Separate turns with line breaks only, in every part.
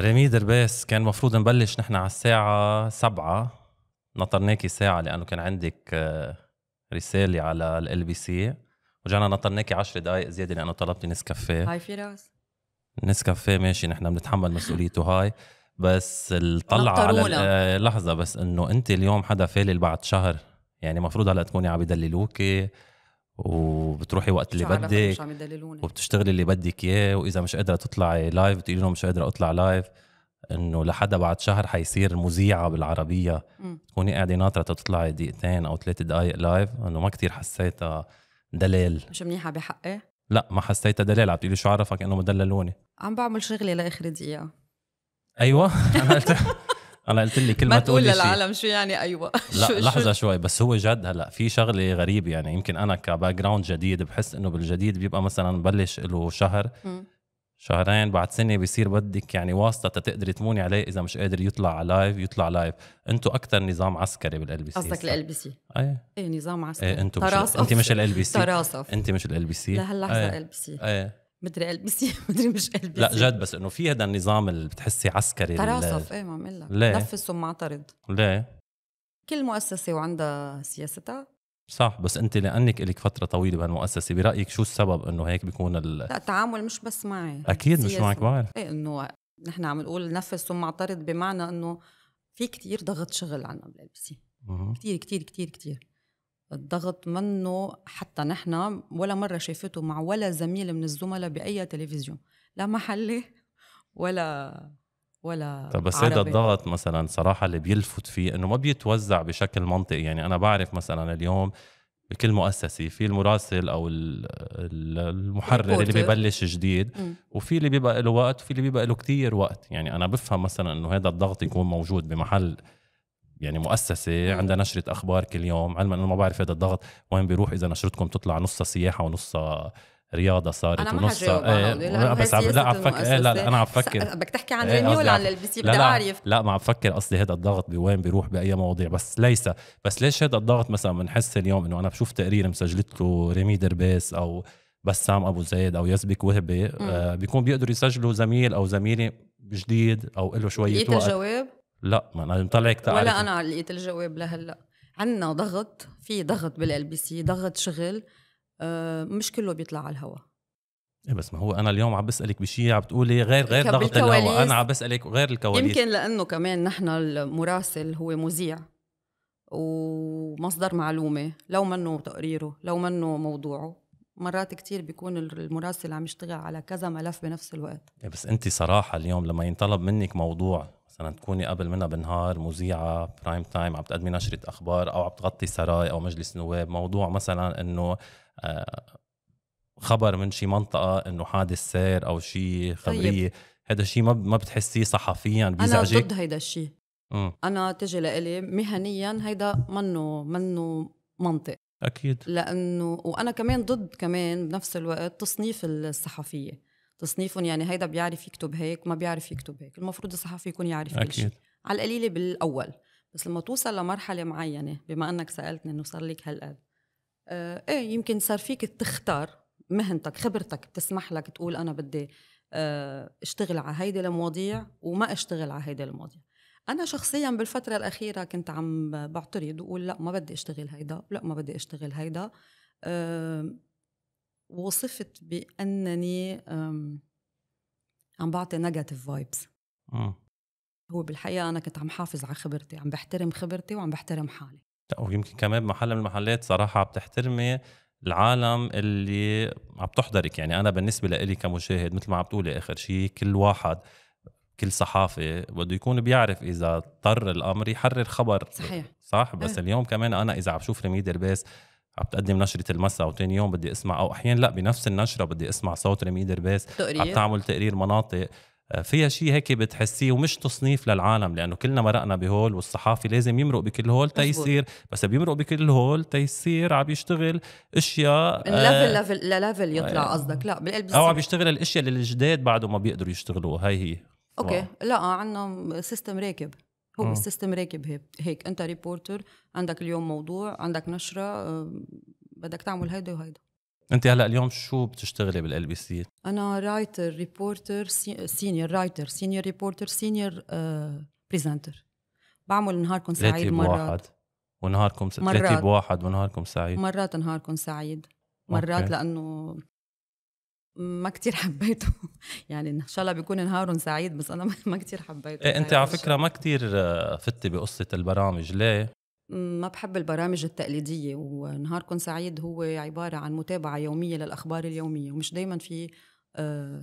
ريمي درباس كان المفروض نبلش نحن على الساعة سبعة نطرناكي ساعة لأنه كان عندك آه، رسالة على ال بي سي ورجعنا نطرناكي 10 دقائق زيادة لأنه طلبتي نسكافيه هاي فراس نسكافيه ماشي نحن بنتحمل مسؤوليته هاي بس الطلعة على آه، لحظة بس إنه أنت اليوم حدا فالل بعد شهر يعني المفروض هلا تكوني عم يدللوكي وبتروحي وقت اللي بدك مش عم وبتشتغلي اللي بدك اياه واذا مش قادره تطلعي لايف بتقولي لهم مش قادره اطلع لايف انه لحدا بعد شهر حيصير مذيعه بالعربيه تكوني قاعده ناطره تطلعي دقيقتين او ثلاث دقائق لايف انه ما كتير حسيتها دلال
مش منيحه بحقي؟
لا ما حسيتها دلال عم شو عرفك انه مدللوني
عم بعمل شغلي لاخر دقيقه
ايوه انا قلت انا قلت لي كل ما, ما تقول للعالم
شو يعني ايوه لا لحظه
شوي بس هو جد هلا في شغله غريبه يعني يمكن انا كباك جراوند جديد بحس انه بالجديد بيبقى مثلا ببلش له شهر شهرين بعد سنه بيصير بدك يعني واسطه تقدري تموني عليه اذا مش قادر يطلع على لايف يطلع لايف انتوا اكثر نظام عسكري بالال بي سي قصدك الال بي سي اي
ايه نظام عسكري ايه انتوا مش انت مش الال بي سي تراصف
انت مش الال بي سي لهاللحظه الال بي سي ايه
مدري قلبسي مدري مش قلبسي لا جد
بس انه في هذا النظام اللي بتحسي عسكري تراصف ايه
ما عم لك نفس ومعترض ليه؟ كل مؤسسه وعندها سياستها
صح بس انت لانك لك فتره طويله بهالمؤسسه برايك شو السبب انه هيك بيكون ال... لا
التعامل مش بس معي اكيد مش معك بعرف ايه انه نحن عم نقول نفس ثم اعترض بمعنى انه في كتير ضغط شغل عنا بالال بي سي كثير كثير كثير كثير الضغط منه حتى نحن ولا مرة شافته مع ولا زميل من الزملاء بأي تلفزيون لا محلي ولا ولا طب بس هذا الضغط
مثلا صراحه اللي بيلفت فيه انه ما بيتوزع بشكل منطقي يعني انا بعرف مثلا اليوم بكل مؤسسة في المراسل أو المحرر اللي ببلش جديد وفي اللي بيبقى له وقت وفي اللي بيبقى له كتير وقت يعني أنا بفهم مثلا أنه هذا الضغط يكون موجود بمحل يعني مؤسسه عندها نشره اخبار كل يوم علما انه ما بعرف هذا الضغط وين بيروح اذا نشرتكم تطلع نصها سياحه ونصها رياضه صارت أنا ما ايه بس لا عم فكر ايه لا, لا انا عم فكر بدك تحكي عن رينيو إيه، ولا عن البي سي بدي اعرف لا ما عم فكر قصدي هذا الضغط بوين بيروح باي مواضيع بس ليس بس ليش هذا الضغط مثلا بنحس اليوم انه انا بشوف تقرير مسجلت له ريمي درباس او بسام ابو زيد او يزبك وهبي آه بيكون بيقدروا يسجلوا زميل او زميله جديد او له شويه وقت الجواب لا ما انا مطلعك ولا
انا لقيت الجواب لهلا عندنا ضغط في ضغط بالال بي سي ضغط شغل آه، مش كله بيطلع على الهواء
ايه بس ما هو انا اليوم عم بسالك بشيء عم بتقولي غير غير ضغط الهواء انا عم بسالك غير الكواليس يمكن
لانه كمان نحن المراسل هو مذيع ومصدر معلومه لو منه تقريره لو منه موضوعه مرات كتير بيكون المراسل عم يشتغل على كذا ملف بنفس الوقت
إيه بس انت صراحه اليوم لما ينطلب منك موضوع مثلا تكوني قبل منها بنهار مذيعه برايم تايم عم تقدمي نشره اخبار او عم تغطي سراي او مجلس نواب موضوع مثلا انه آه، خبر من شي منطقه انه حادث سير او شي طيب. خبريه هذا الشيء ما ما بتحسيه صحفيا بيزعجك انا ضد
هيدا الشيء انا تجي لإلي مهنيا هيدا منه منه منطق اكيد لانه وانا كمان ضد كمان بنفس الوقت تصنيف الصحفيه تصنيفهم يعني هيدا بيعرف يكتب هيك وما بيعرف يكتب هيك المفروض الصحفي يكون يعرف أكيد. كل شيء على القليله بالاول بس لما توصل لمرحله معينه بما انك سالتني انه صار لك هالقد آه ايه يمكن صار فيك تختار مهنتك خبرتك بتسمح لك تقول انا بدي آه اشتغل على هيدي المواضيع وما اشتغل على هيدي المواضيع انا شخصيا بالفتره الاخيره كنت عم بعترض واقول لا ما بدي اشتغل هيدا لا ما بدي اشتغل هيدا آه وصفت بانني عم بعطي نيجاتيف آه. فايبس هو بالحقيقه انا كنت عم حافظ على خبرتي عم بحترم خبرتي وعم بحترم حالي
لا ويمكن كمان بمحل من المحلات صراحه عم تحترمي العالم اللي عم تحضرك يعني انا بالنسبه لإلي كمشاهد مثل ما عم تقولي اخر شيء كل واحد كل صحافي بده يكون بيعرف اذا اضطر الامر يحرر خبر صحيح صح بس أه. اليوم كمان انا اذا عم شوف رميد بيس عم تقدم نشره المساء ثاني يوم بدي اسمع او احيانا لا بنفس النشره بدي اسمع صوت رمي بيس عم تعمل تقرير مناطق آه، فيها شيء هيك بتحسيه ومش تصنيف للعالم لانه كلنا مرقنا بهول والصحافي لازم يمرق بكل هول تيصير بس بيمرق بكل هول تيصير عم يشتغل اشياء ليفل
ليفل ليفل يطلع آه، قصدك لا بالقلب او عم
يشتغل الاشياء اللي الجداد بعده ما بيقدروا يشتغلوها هي هي اوكي
لا عندنا سيستم راكب هو أوه. السيستم راكب هيك انت ريبورتر عندك اليوم موضوع عندك نشره آه، بدك تعمل هيدا وهيدا
انت هلا اليوم شو بتشتغلي بالال بي سي؟
انا رايتر ريبورتر سينيور رايتر سينيور ريبورتر سينيور بريزنتر بعمل نهاركم سعيد مرات واحد
ونهاركم س... مرات واحد ونهاركم سعيد
مرات نهاركم سعيد مرات أوكي. لانه ما كتير حبيته يعني ان شاء الله بيكون نهار سعيد بس انا ما كتير حبيته إيه انت على فكره ما
كتير آه، فتي بقصه البرامج ليه
ما بحب البرامج التقليدية ونهاركم سعيد هو عبارة عن متابعة يومية للأخبار اليومية ومش دايما في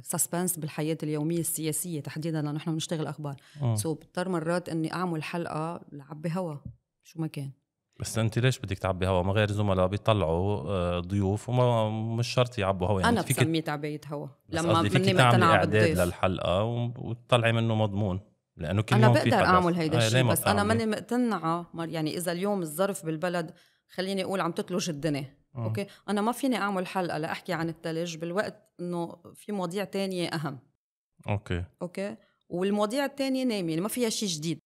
سسبنس آه، بالحياة اليومية السياسية تحديدا لأنه نحن بنشتغل أخبار سو آه. so بضطر مرات إني أعمل حلقة لعبي هوا شو ما كان
بس انت ليش بدك تعبي هوا ما غير زملاء بيطلعوا آه، ضيوف وما مش شرط يعبوا هوا يعني انا بسميه
تعبيه هوا لما مني ما تنعب اعداد
للحلقه وتطلعي منه مضمون لانه كل انا بقدر اعمل هيدا آه، الشيء بس انا ماني
مقتنعه يعني اذا اليوم الظرف بالبلد خليني اقول عم تتلج الدنيا اوكي انا ما فيني اعمل حلقه لاحكي عن الثلج بالوقت انه في مواضيع تانية اهم اوكي اوكي والمواضيع الثانيه نايمه يعني ما فيها شيء جديد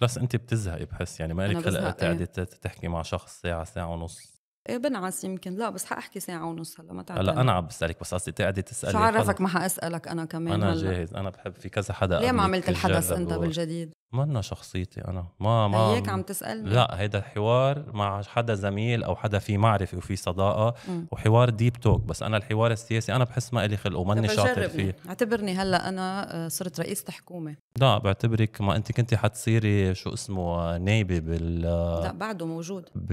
بلس انت بتزهقي بحس يعني ما لك خلق إيه؟ تقعدي تحكي مع شخص ساعه ساعه ونص
إيه، بنعس يمكن لا بس حاحكي ساعه ونص هلا ما تعرف هلا انا
عم بسالك بس قصدي تقعدي تسالي شو عرفك
ما حاسالك انا كمان انا هلأ.
جاهز انا بحب في كذا حدا ليه ما عملت الحدث انت بالجديد مانا شخصيتي انا ما ما هيك عم تسالني لا هيدا الحوار مع حدا زميل او حدا في معرفه وفي صداقه م. وحوار ديب توك بس انا الحوار السياسي انا بحس ما الي خلق وماني طيب، شاطر فيه
اعتبرني هلا انا آه، صرت رئيسة حكومه
لا بعتبرك ما انت كنت حتصيري شو اسمه نايبه بال لا
بعده موجود
ب...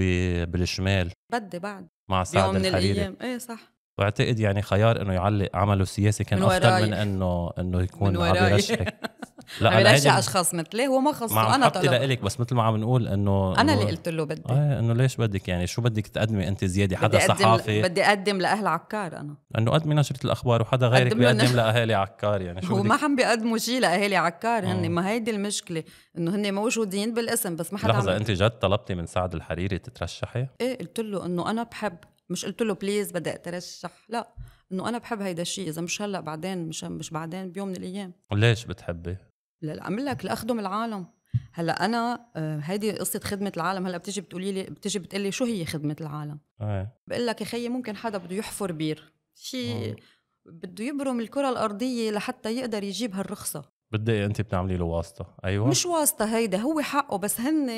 بالشمال
حد بعد مع سعد من الايام ايه صح
واعتقد يعني خيار انه يعلق عمله السياسي كان من افضل من انه انه يكون عم يرشحك لا بيرشح
اشخاص مثلي هو ما خصه انا طلبت لإلك
بس مثل ما عم نقول انه انا اللي قلت له بدي ايه انه ليش بدك يعني شو بدك تقدمي انت زياده حدا بدي صحافي بدي
اقدم لاهل عكار انا
انه قدمي نشره الاخبار وحدا غيرك بيقدم لاهالي عكار يعني شو هو ما عم
بيقدموا شيء لاهالي عكار هن آه. ما هيدي المشكله انه هن موجودين بالاسم بس ما حدا لحظه
انت جد طلبتي من سعد الحريري تترشحي؟
ايه قلت له انه انا بحب مش قلت له بليز بدي اترشح لا انه انا بحب هيدا الشيء اذا مش هلا بعدين مش مش بعدين بيوم من الايام
ليش بتحبي
عم لك لاخدم العالم هلا انا آه، هيدي قصه خدمه العالم هلا بتجي بتقولي لي بتجي بتقلي شو هي خدمه العالم آه. بقول لك يا خيي ممكن حدا بده يحفر بير شيء آه. بده يبرم الكره الارضيه لحتى يقدر يجيب هالرخصه
بدي انت بتعملي له واسطه ايوه مش
واسطه هيدا هو حقه بس هن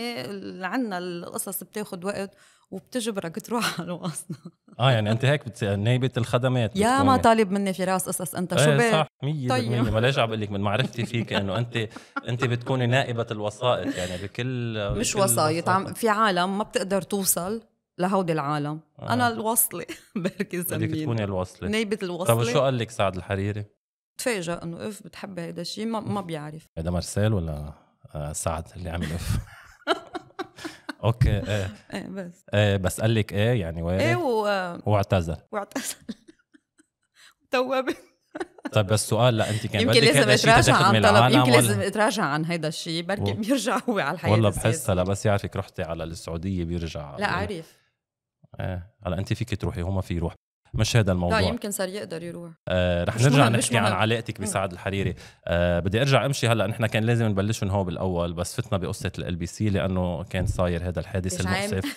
عندنا القصص بتاخذ وقت وبتجبرك تروح على الواسطه
اه يعني انت هيك بتسأل نيبه الخدمات يا ما
طالب مني فراس قصص انت إيه، شو ايه صح 100% طيب. ما
ليش عم بقول لك من معرفتي فيك انه انت انت بتكوني نائبه الوسائط يعني بكل مش وسايط
عم في عالم ما بتقدر توصل لهودي العالم آه. انا الوصله
بركي زميل بدك تكوني الوصله نيبه الوصله طب شو قال لك سعد الحريري
تفاجأ انه اف بتحب هيدا الشيء ما, ما بيعرف
هيدا مارسيل ولا آه، سعد اللي عمل اف اوكي ايه ايه بس ايه بس قال لك ايه يعني وارد ايه و... واعتذر
واعتذر توابه
طيب بس سؤال لا انت كان يمكن لازم اتراجع عن طلب يمكن لازم
اتراجع عن هيدا الشيء بركي بيرجع هو على الحياه والله بحس
هلا بس يعرفك رحتي على السعوديه بيرجع لا عارف ايه هلا انت فيك تروحي هو ما في يروح مش هذا الموضوع لا يمكن
صار يقدر يروح
آه رح نرجع نحكي عن علاقتك بسعد الحريري آه بدي ارجع امشي هلا نحن كان لازم نبلش من هو بالاول بس فتنا بقصه ال بي سي لانه كان صاير هذا الحادث المؤسف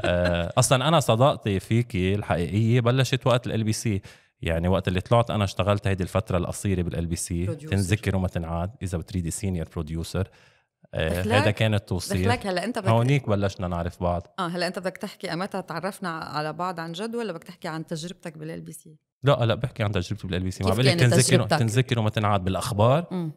آه اصلا انا صداقتي فيكي الحقيقيه بلشت وقت ال بي سي يعني وقت اللي طلعت انا اشتغلت هيدي الفتره القصيره بالال بي سي تنذكر وما تنعاد اذا بتريدي سينيور بروديوسر آه، هذا كان التوصيل دخلك هلا انت بدك هونيك بلشنا نعرف بعض
اه هلا انت بدك تحكي امتى تعرفنا على بعض عن جد ولا بدك تحكي عن تجربتك بالال بي سي؟
لا لا بحكي عن تجربتي بالال بي سي ما بقول لك تنذكر تنذكر وما تنعاد بالاخبار م.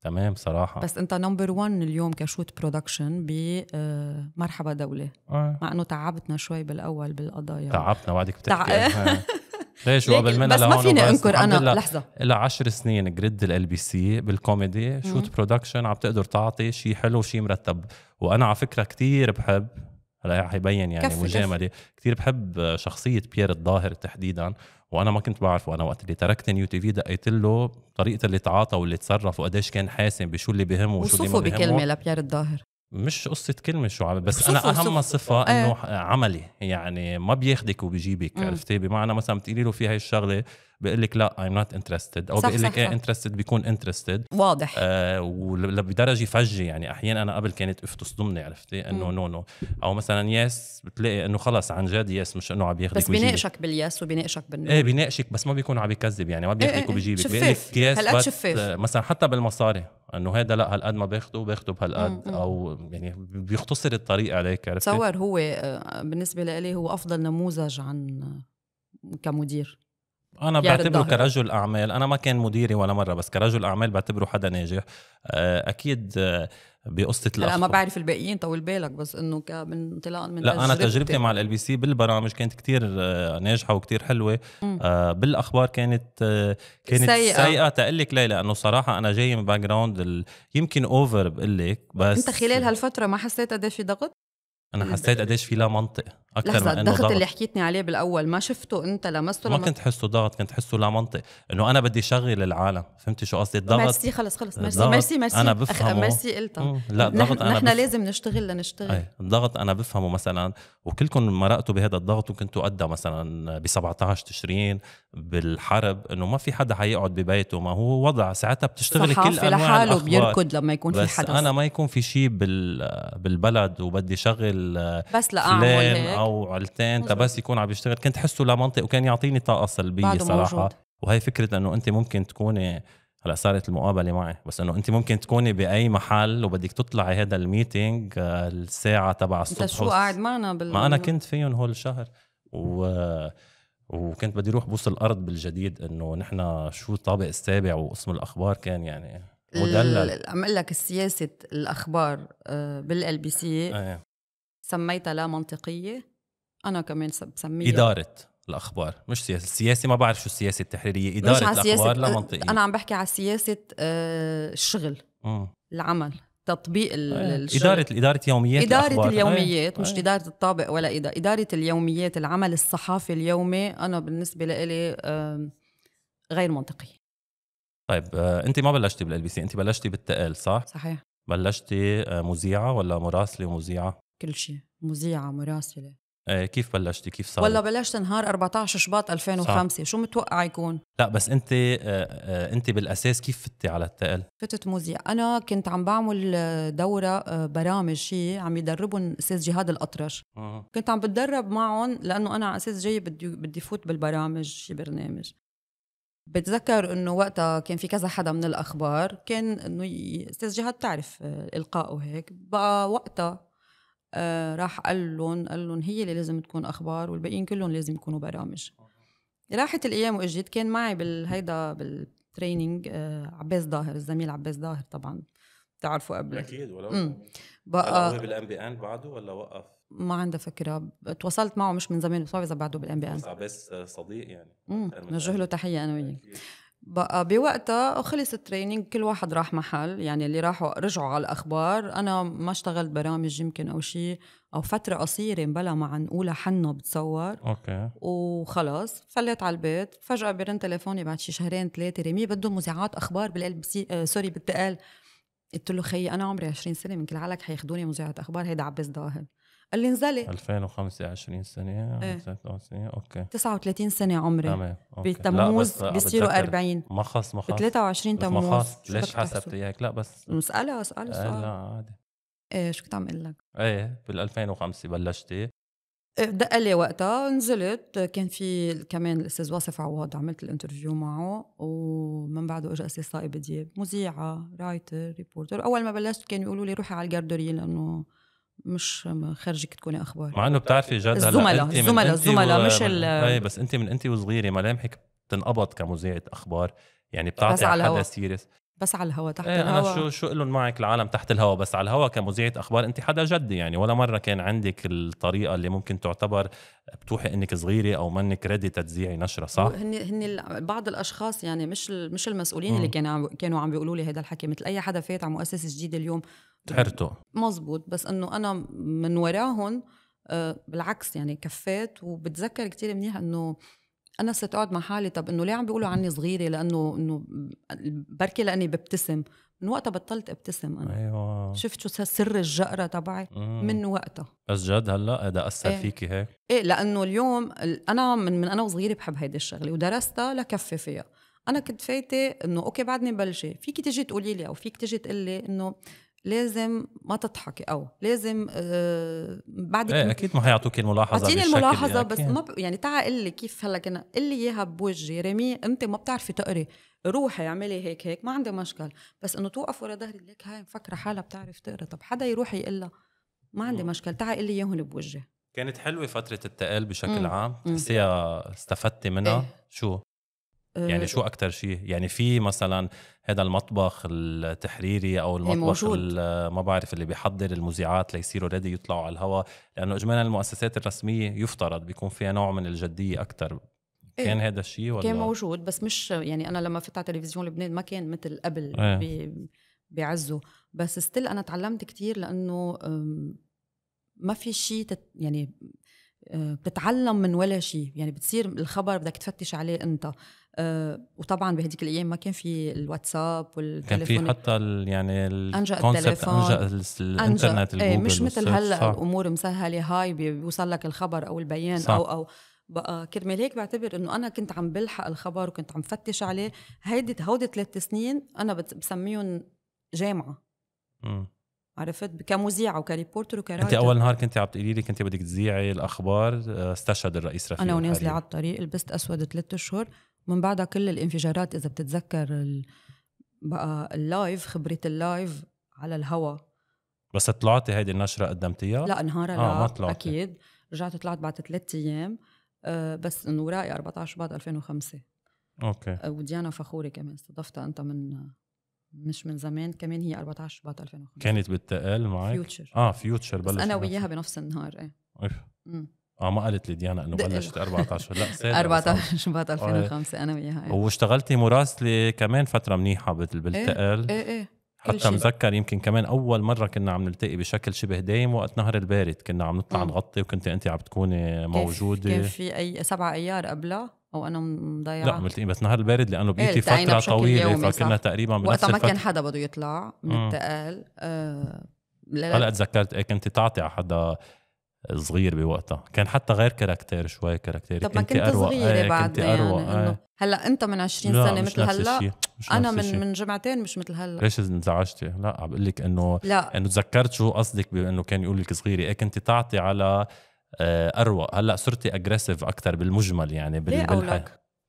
تمام صراحة بس
انت نمبر 1 اليوم كشوت برودكشن بمرحبا آه، دولة آه. مع انه تعبتنا شوي بالاول بالقضايا تعبتنا وعدك بتحكي تع... آه. ليش وقبل منها بس ما فيني انكر انا لحظه
لها عشر سنين جريد ال بي سي بالكوميدي شوت برودكشن عم تقدر تعطي شيء حلو شيء مرتب وانا على فكره كثير بحب هلا حيبين يعني مجامله كثير بحب شخصيه بيير الظاهر تحديدا وانا ما كنت بعرفه انا وقت اللي تركت نيو تي في دقيت له طريقه اللي تعاطى واللي تصرف وقديش كان حاسم بشو اللي بهمه وشو اللي ما بهمه بكلمه لبيير الظاهر مش قصة كلمة شو عم بس أنا أهم صفة إيه. إنه عملي يعني ما بياخدك وبيجيبك عرفتي بمعنى مثلا بتقولي له في هاي الشغلة بيقول لك لا ايم نوت انترستد او بيقول لك ايه انترستد بيكون انترستد واضح آه ولدرجه فجي يعني احيانا انا قبل كانت اف تصدمني عرفتي انه نو نو او مثلا يس بتلاقي انه خلص عن جد يس مش انه عم ياخذك بس بيناقشك
باليس وبيناقشك بالنو ايه
بيناقشك بس ما بيكون عم بيكذب يعني ما إيه، بياخذك إيه، وبيجيبك بيقول لك يس آه، مثلا حتى بالمصاري انه هذا لا هالقد ما باخده باخده بهالقد او يعني بيختصر الطريق عليك عرفتي تصور
هو آه، بالنسبه لي هو افضل نموذج عن كمدير
انا بعتبره كرجل اعمال انا ما كان مديري ولا مره بس كرجل اعمال بعتبره حدا ناجح آه، اكيد آه، بقصه الأخبار لا ما
بعرف الباقيين طول بالك بس انه من انطلاقا من لا انا تجربتي مع ال
بي سي بالبرامج كانت كتير آه، ناجحه وكتير حلوه آه بالاخبار كانت كانت سيئه, سيئة تقلك ليه لانه صراحه انا جاي من باك جراوند ال... يمكن اوفر بقول لك بس انت
خلال هالفتره ما حسيت قديش في ضغط؟
انا حسيت قديش في لا منطق اكثر لحظة من الضغط اللي
حكيتني عليه بالاول ما شفته انت لمسته ما لما... كنت
حسه ضغط كنت حسه لا منطق انه انا بدي شغل العالم فهمتي شو قصدي الضغط ميرسي خلص خلص ميرسي ميرسي ميرسي انا بفهمه ميرسي قلتها لا الضغط نحن... انا نحن بف... لازم
نشتغل لنشتغل أي.
الضغط انا بفهمه مثلا وكلكم مرقتوا بهذا الضغط وكنتوا قدها مثلا ب 17 تشرين بالحرب انه ما في حدا حيقعد ببيته ما هو وضع ساعتها بتشتغلي كل انواع لحاله بيركض لما يكون في حدث بس انا ما يكون في شيء بال... بالبلد وبدي شغل بس لاعمل او علتين تبس يكون عم يشتغل كنت حسه لا منطق وكان يعطيني طاقه سلبيه صراحه وهي فكره انه انت ممكن تكوني هلا صارت المقابله معي بس انه انت ممكن تكوني باي محل وبدك تطلعي هذا الميتينج آه، الساعه تبع الصبح انت شو قاعد معنا بال ما انا كنت فيهم هول الشهر و وكنت بدي اروح بوصل الارض بالجديد انه نحن شو الطابق السابع وقسم الاخبار كان يعني مدلل
عم اقول لك سياسه الاخبار بالال بي سي سميتها لا منطقيه انا كمان بسميه اداره
الاخبار مش سياسه السياسه ما بعرف شو السياسه التحريريه اداره مش على الاخبار لا منطقيه انا
عم بحكي على سياسه آه، الشغل العمل تطبيق إيه. الشغل. إدارة إدارة يوميات إدارة الأخبار. إيه. اليوميات مش إيه. إدارة الطابق ولا إدارة إدارة اليوميات العمل الصحافي اليومي أنا بالنسبة لي غير منطقي
طيب آه، أنت ما بلشتي بالال بي سي أنت بلشتي بالتقال صح؟ صحيح بلشتي آه، مذيعة ولا مراسلة ومذيعة؟
كل شيء مذيعة مراسلة
آه، كيف بلشتي كيف صار والله
بلشت نهار 14 شباط 2005 صح. شو متوقع يكون
لا بس انت آه، آه، انت بالاساس كيف فتي على التقل
فتت موزيع انا كنت عم بعمل دوره برامج شيء عم يدربهم استاذ جهاد الاطرش أه. كنت عم بتدرب معهم لانه انا على اساس جاي بدي بدي فوت بالبرامج شي برنامج بتذكر انه وقتها كان في كذا حدا من الاخبار كان انه استاذ جهاد تعرف القائه هيك بقى وقتها آه، راح قال لهم قال لهم هي اللي لازم تكون اخبار والباقيين كلهم لازم يكونوا برامج راحت الايام واجت كان معي بالهيدا بالتريننج آه، عباس ظاهر الزميل عباس ظاهر طبعا بتعرفوا قبل اكيد ولو بقى
بالام بي ان بعده ولا وقف؟ ما عندها
فكره تواصلت معه مش من زمان بس ما بعرف اذا بعده بالام بي ان بس
عباس صديق يعني نوجه
له تحيه انا وياه بقى بوقتها خلص التريننج كل واحد راح محل يعني اللي راحوا رجعوا على الاخبار انا ما اشتغلت برامج يمكن او شيء او فتره قصيره بلا ما نقولها حنه بتصور اوكي وخلص فليت على البيت فجاه برن تليفوني بعد شي شهرين ثلاثه ريمي بده مذيعات اخبار بالال بي آه سوري بالتقال قلت له خيي انا عمري 20 سنه من كل علك حياخذوني مذيعه اخبار هيدا عباس ظاهر قال لي انزلق
2005 20 سنه ايه. 23 اوكي
39 سنه عمري تمام اوكي بتموز بيصيروا 40 ما خص ما ب 23 تموز خص ليش حسبتي هيك لا بس مسألة اسأل إيه، سؤال لا عادي ايه شو كنت عم اقول لك؟
ايه بال 2005 بلشتي
إيه، دق لي وقتها نزلت كان في كمان الاستاذ واصف عواد عملت الانترفيو معه ومن بعده اجى استاذ صائب دياب مذيعه رايتر ريبورتر اول ما بلشت كانوا يقولوا لي روحي على الجاردوري لانه مش خارجك تكوني اخبار مع انه بتعرفي جد الزملاء الزملاء الزملاء مش ال اي
بس انت من انت وصغيره ملامحك بتنقبض كمذيعه اخبار يعني بتعطي على حدا سيريس
بس على الهوا تحت إيه الهوا انا شو
شو لهم معك العالم تحت الهوا بس على الهوا كمذيعه اخبار انت حدا جدي يعني ولا مره كان عندك الطريقه اللي ممكن تعتبر بتوحي انك صغيره او منك ريدي تذيعي نشره صح هن
هن بعض الاشخاص يعني مش مش المسؤولين م. اللي كانوا كانوا عم بيقولوا لي هذا الحكي مثل اي حدا فات على مؤسسه جديده اليوم تحرته مزبوط بس انه انا من وراهم آه، بالعكس يعني كفيت وبتذكر كتير منيح انه انا ستقعد مع حالي طب انه ليه عم بيقولوا عني صغيره لانه انه بركي لاني ببتسم من وقتها بطلت ابتسم انا ايوه شفت شو سر الجقره تبعي من وقتها
بس جد هلا هذا اثر إيه. فيكي هيك
ايه لانه اليوم انا من, من انا وصغيره بحب هيدي الشغله ودرستها لكفي فيها انا كنت فايته انه اوكي بعدني بلشي فيكي تجي تقولي لي او فيك تجي تقول لي انه لازم ما تضحكي او لازم آه بعد ايه اكيد
ما حيعطوكي الملاحظه اعطيني يعني، الملاحظه بس ما ب...
يعني تعا قل لي كيف هلا كنا قل لي اياها بوجهي رمي انت ما بتعرفي تقري روحي اعملي هيك هيك ما عندي مشكل بس انه توقف ورا ظهري لك هاي مفكره حالها بتعرف تقرا طب حدا يروح يقول لها ما عندي م. مشكل تعا قل لي اياهم بوجهي
كانت حلوه فتره التقال بشكل م. عام تحسيها استفدتي منها إيه؟ شو يعني آه، شو اكثر شيء يعني في مثلا هذا المطبخ التحريري او إيه، المطبخ ما بعرف اللي بيحضر المذيعات ليصيروا ريدي يطلعوا على الهواء لانه اجمالا المؤسسات الرسميه يفترض بيكون فيها نوع من الجديه اكثر إيه، كان هذا الشيء ولا كان
موجود بس مش يعني انا لما فتت على تلفزيون لبنان ما كان مثل قبل ايه. بعزه بس ستيل انا تعلمت كثير لانه ما في شيء تت يعني آه، بتتعلم من ولا شيء يعني بتصير الخبر بدك تفتش عليه انت آه، وطبعا بهديك الايام ما كان في الواتساب والتليفون كان في
حتى الـ يعني انجا التليفون انجا الانترنت أنجأ ايه مش مثل هلا
الامور مسهله هاي بيوصل لك الخبر او البيان صح. او او بقى كرمال هيك بعتبر انه انا كنت عم بلحق الخبر وكنت عم فتش عليه هيدي هودي ثلاث سنين انا بسميهم جامعه م. عرفت كمذيعه وكريبورتر وكرايتر انت اول
نهار كنت عم تقولي لي كنت بدك تذيعي الاخبار آه، استشهد الرئيس رفيق انا ونازله على
الطريق لبست اسود ثلاث اشهر من بعدها كل الانفجارات اذا بتتذكر ال... بقى اللايف خبره اللايف على الهوا
بس طلعتي هيدي النشره قدمتيها؟ لا نهارها آه لا ما طلعت.
اكيد رجعت طلعت بعد ثلاث ايام آه بس انه ورائي 14 بعد 2005 اوكي آه، وديانا فخوري كمان استضفتها انت من مش من زمان كمان هي 14 بعد 2005
كانت بالتقال معك؟ فيوتشر اه فيوتشر بلش انا وياها
بنفس النهار
ايه اه ما قالت لي ديانا انه بلشت 14 لا 14 شباط 2005 انا وياها واشتغلتي مراسله كمان فتره منيحه بالتقل ايه ايه,
إيه. حتى مذكر
يمكن كمان اول مره كنا عم نلتقي بشكل شبه دايم وقت نهر البارد كنا عم نطلع نغطي وكنت انت عم تكوني موجوده كان
في اي سبعة ايار قبلها او انا مضيعه لا ملتقي بس نهر البارد لانه إيه، بيجي فتره طويله فكنا صح. تقريبا بنفس وقتها ما كان حدا بده يطلع من التقال آه هلا
تذكرت إيه، كنت تعطي على حدا صغير بوقتها كان حتى غير كاركتير شوي كاركتير طب ما كنت, كنت أروق. صغيره ايه بعد كنت اروق يعني آه. انه إيه.
هلا انت من 20 سنه مثل هلا انا من الشي. من جمعتين مش مثل هلا
ليش انزعجتي؟ لا عم بقول لك انه لا انه تذكرت شو قصدك بانه كان يقول لك صغيره ايه كنت تعطي على آه، اروق هلا صرتي اجريسيف اكثر بالمجمل يعني بال... بالحياه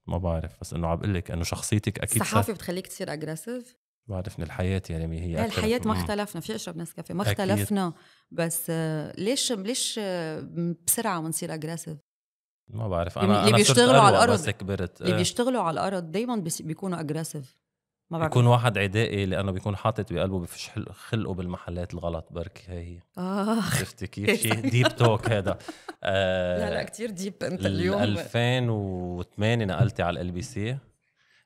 ما بعرف بس انه عم بقول لك انه شخصيتك اكيد الصحافه
بتخليك تصير اجريسيف
بعرف ان الحياه يعني هي الحياه ما
اختلفنا في اشرب نسكافيه ما اختلفنا بس ليش ليش بسرعه بنصير اجريسيف
ما بعرف انا اللي أنا بيشتغلوا على الارض بس كبرت اللي آه.
بيشتغلوا على الارض دايما بيكونوا اجريسيف
ما بعرف بيكون واحد عدائي لانه بيكون حاطط بقلبه بفش خلقه بالمحلات الغلط بركي هي هي آه. كيف شيء ديب توك هذا آه لا لا آه، كثير ديب انت اليوم 2008 نقلتي على ال بي سي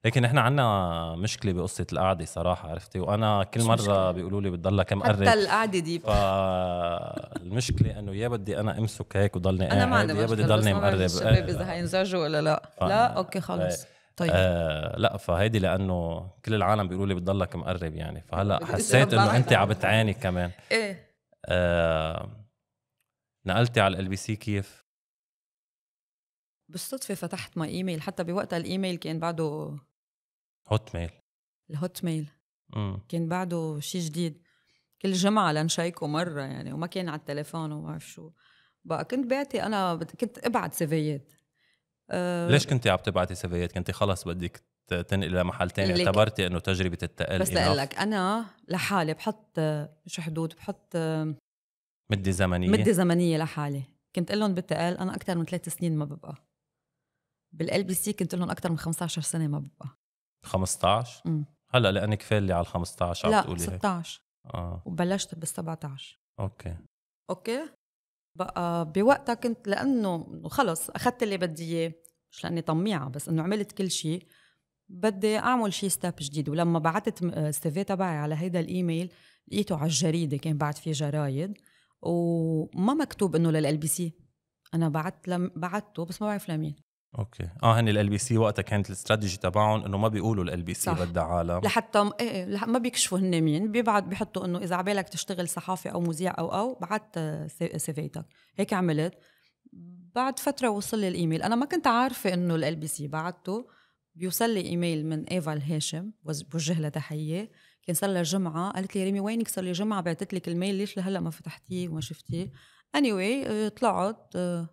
لكن احنا عنا مشكله بقصه القعده صراحه عرفتي وانا كل مره بيقولوا لي بتضلك مقرب حتى القعده دي فالمشكله انه يا بدي انا امسك هيك وضلني انا ما عندي يا بدي ضلني مقرب الشباب آه. اذا
حينزعجوا ولا لا لا اوكي خلص إيه.
طيب آه لا فهيدي لانه كل العالم بيقولوا لي بتضلك مقرب يعني فهلا حسيت انه انت عم بتعاني كمان ايه آه نقلتي على ال بي سي كيف؟
بالصدفة فتحت ما ايميل حتى بوقتها الايميل كان بعده هوت ميل الهوت ميل مم. كان بعده شيء جديد كل جمعة لنشيكه مرة يعني وما كان على التليفون وما بعرف شو بقى كنت بعتي أنا كنت أبعت سيفيات أه ليش كنتي
عم تبعتي سيفيات؟ كنت خلص بدك تنقل لمحل تاني اعتبرتي انه تجربه التقل بس لك
انا لحالي بحط مش حدود بحط
مدة زمنية مدة
زمنية لحالي كنت اقول لهم بالتقل انا اكثر من ثلاث سنين ما ببقى بالال بي سي كنت لهم اكثر من 15 سنه ما ببقى
15 امم هلا لانك فالي على ال 15 عم لا تقولي هيك 16 اه
وبلشت بال 17 اوكي اوكي بقى بوقتها كنت لانه خلص اخذت اللي بدي اياه مش لاني طميعه بس انه عملت كل شيء بدي اعمل شيء ستاب جديد ولما بعثت آه، السيفي تبعي على هيدا الايميل لقيته على الجريده كان بعت فيه جرايد وما مكتوب انه للال بي سي انا بعت لم بعته بس ما بعرف لمين
اوكي اه هن ال بي سي وقتها كانت الاستراتيجي تبعهم انه ما بيقولوا ال بي سي بدها عالم لحتى
م... إيه،, ايه لح... ما بيكشفوا هن مين بيبعد بيحطوا انه اذا عبالك تشتغل صحافي او مذيع او او بعت آه، سيفيتك هيك عملت بعد فتره وصل لي الايميل انا ما كنت عارفه انه ال بي سي بعته بيوصل لي ايميل من ايفا الهاشم بوجه لها تحيه كان صار لها جمعه قالت لي ريمي وينك صار لي جمعه بعثت لك الميل ليش لهلا ما فتحتيه وما شفتيه اني anyway, آه، طلعت آه،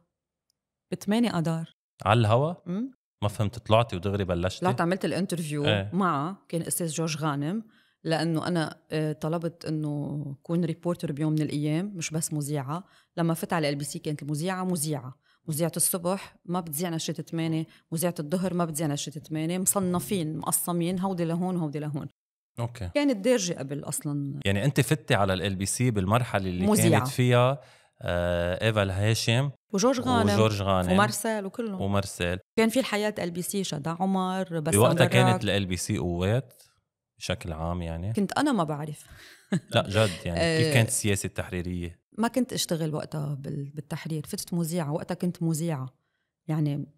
ب 8 اذار
على الهوا ما فهمت طلعتي ودغري بلشتي طلعت
عملت الانترفيو ايه. مع كان استاذ جورج غانم لانه انا آه، طلبت انه كون ريبورتر بيوم من الايام مش بس مذيعه لما فت على ال بي سي كانت المذيعه مذيعه مذيعة الصبح ما بتذيع نشرة 8 مذيعة الظهر ما بتذيع نشرة 8 مصنفين مقسمين هودي لهون وهودي لهون اوكي كانت دارجة قبل اصلا
يعني انت فتي على ال بي سي بالمرحلة اللي مزيعة. كانت فيها آه، ايفا الهاشم وجورج غانم وجورج غانم ومارسيل وكلهم ومارسيل
كان في الحياه ال بي سي شدا عمر بس بوقتها كانت
ال بي سي قوات بشكل عام يعني كنت
انا ما بعرف
لا جد يعني آه، كيف كانت السياسه التحريريه
ما كنت اشتغل وقتها بالتحرير فتت مذيعه وقتها كنت مذيعه يعني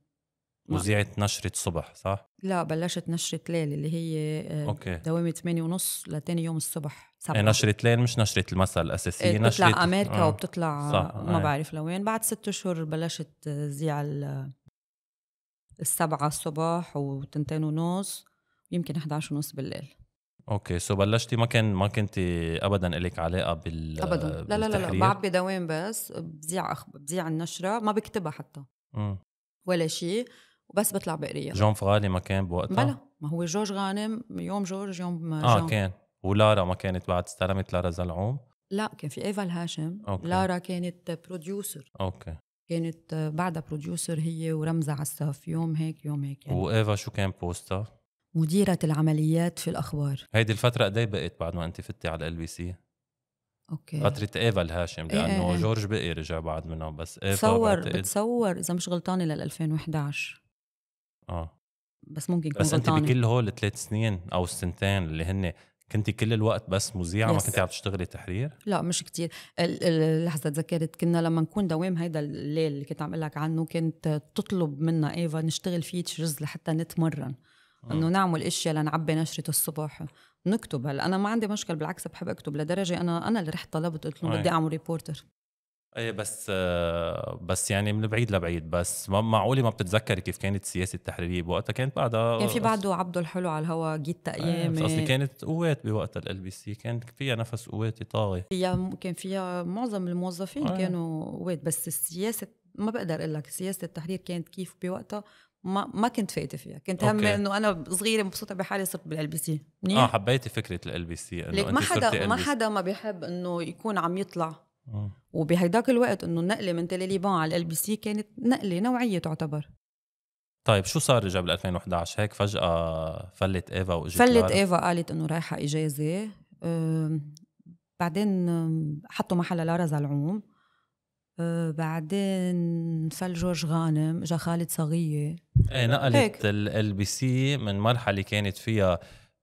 وزيعت نشرة صبح صح؟
لا بلشت نشرة ليل اللي هي آه، اوكي دوامة 8 ونص لتاني يوم الصبح سبعة. إيه،
نشرة ليل مش نشرة المساء الأساسية إيه، بتطلع نشرة أمريكا آه. وبتطلع صح. ما آه.
بعرف لوين بعد ست أشهر بلشت آه، زيع السبعة الصبح وتنتين ونص يمكن 11 ونص بالليل
اوكي سو بلشتي ما كان ما كنت ابدا لك علاقه بال ابدا لا لا لا, لا بعبي
دوام بس بذيع أخ... بذيع النشره ما بكتبها حتى م. ولا شيء وبس بطلع بقريها جون
فغالي ما كان بوقتها؟ بلا
ما هو جورج غانم يوم جورج يوم اه جون. كان
ولارا ما كانت بعد استلمت لارا زلعوم؟
لا كان في ايفا الهاشم أوكي. لارا كانت بروديوسر اوكي كانت بعدها بروديوسر هي ورمزة عساف يوم هيك يوم هيك يعني.
وايفا شو كان بوستا؟
مديرة العمليات في الأخبار
هيدي الفترة قد بقيت بعد ما أنت فتي على ال بي سي؟ اوكي فترة ايفا الهاشم إيه، إيه، لأنه إيه إيه. جورج بقي رجع بعد منها بس ايفا بتصور
بتصور إذا مش غلطانة لل 2011 اه بس ممكن يكون بس انت بكل
هول الثلاث سنين او السنتين اللي هن كنت كل الوقت بس مذيعه ما كنت عم تشتغلي تحرير؟
لا مش كتير لحظه تذكرت كنا لما نكون دوام هيدا الليل اللي كنت عم لك عنه كنت تطلب منا ايفا نشتغل فيتشرز لحتى نتمرن آه. انه نعمل اشياء لنعبي نشره الصبح نكتب هلا انا ما عندي مشكل بالعكس بحب اكتب لدرجه انا انا اللي رحت طلبت قلت لهم بدي اعمل ريبورتر
ايه بس بس يعني من بعيد لبعيد بس ما معقوله ما بتتذكري كيف كانت السياسه التحريريه بوقتها كانت بعدها كان في بعده
عبده الحلو على الهواء جيت ايام ايه قصدي
كانت قوات بوقتها ال بي سي كان فيها نفس قواتي طاغي
فيها كان فيها معظم الموظفين ايه. كانوا قوات بس السياسه ما بقدر اقول لك سياسه التحرير كانت كيف بوقتها ما ما كنت فايته فيها كنت هم همي انه انا صغيره مبسوطه بحالي صرت بالال بي سي اه
حبيتي فكره الال بي سي ليك ما حدا ما حدا
ما بيحب انه يكون عم يطلع آه. وبهيداك الوقت انه النقله من تيلي ليبان على ال بي سي كانت نقله نوعيه تعتبر
طيب شو صار رجع بال 2011 هيك فجاه فلت ايفا واجت فلت ايفا
قالت انه رايحه اجازه بعدين حطوا محلها لارا زلعوم آه، بعدين فل جورج غانم جا خالد صغيه
ايه نقلت ال بي سي من مرحله كانت فيها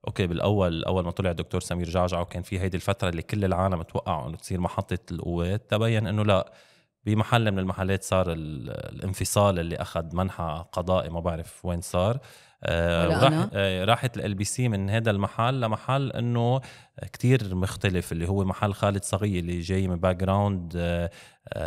اوكي بالاول اول ما طلع الدكتور سمير جعجع وكان في هيدي الفتره اللي كل العالم توقعوا انه تصير محطه القوات تبين انه لا بمحل من المحلات صار الانفصال اللي اخذ منحى قضائي ما بعرف وين صار آه راح آه راحت ال بي سي من هذا المحل لمحل انه كتير مختلف اللي هو محل خالد صغي اللي جاي من باك آه، جراوند آه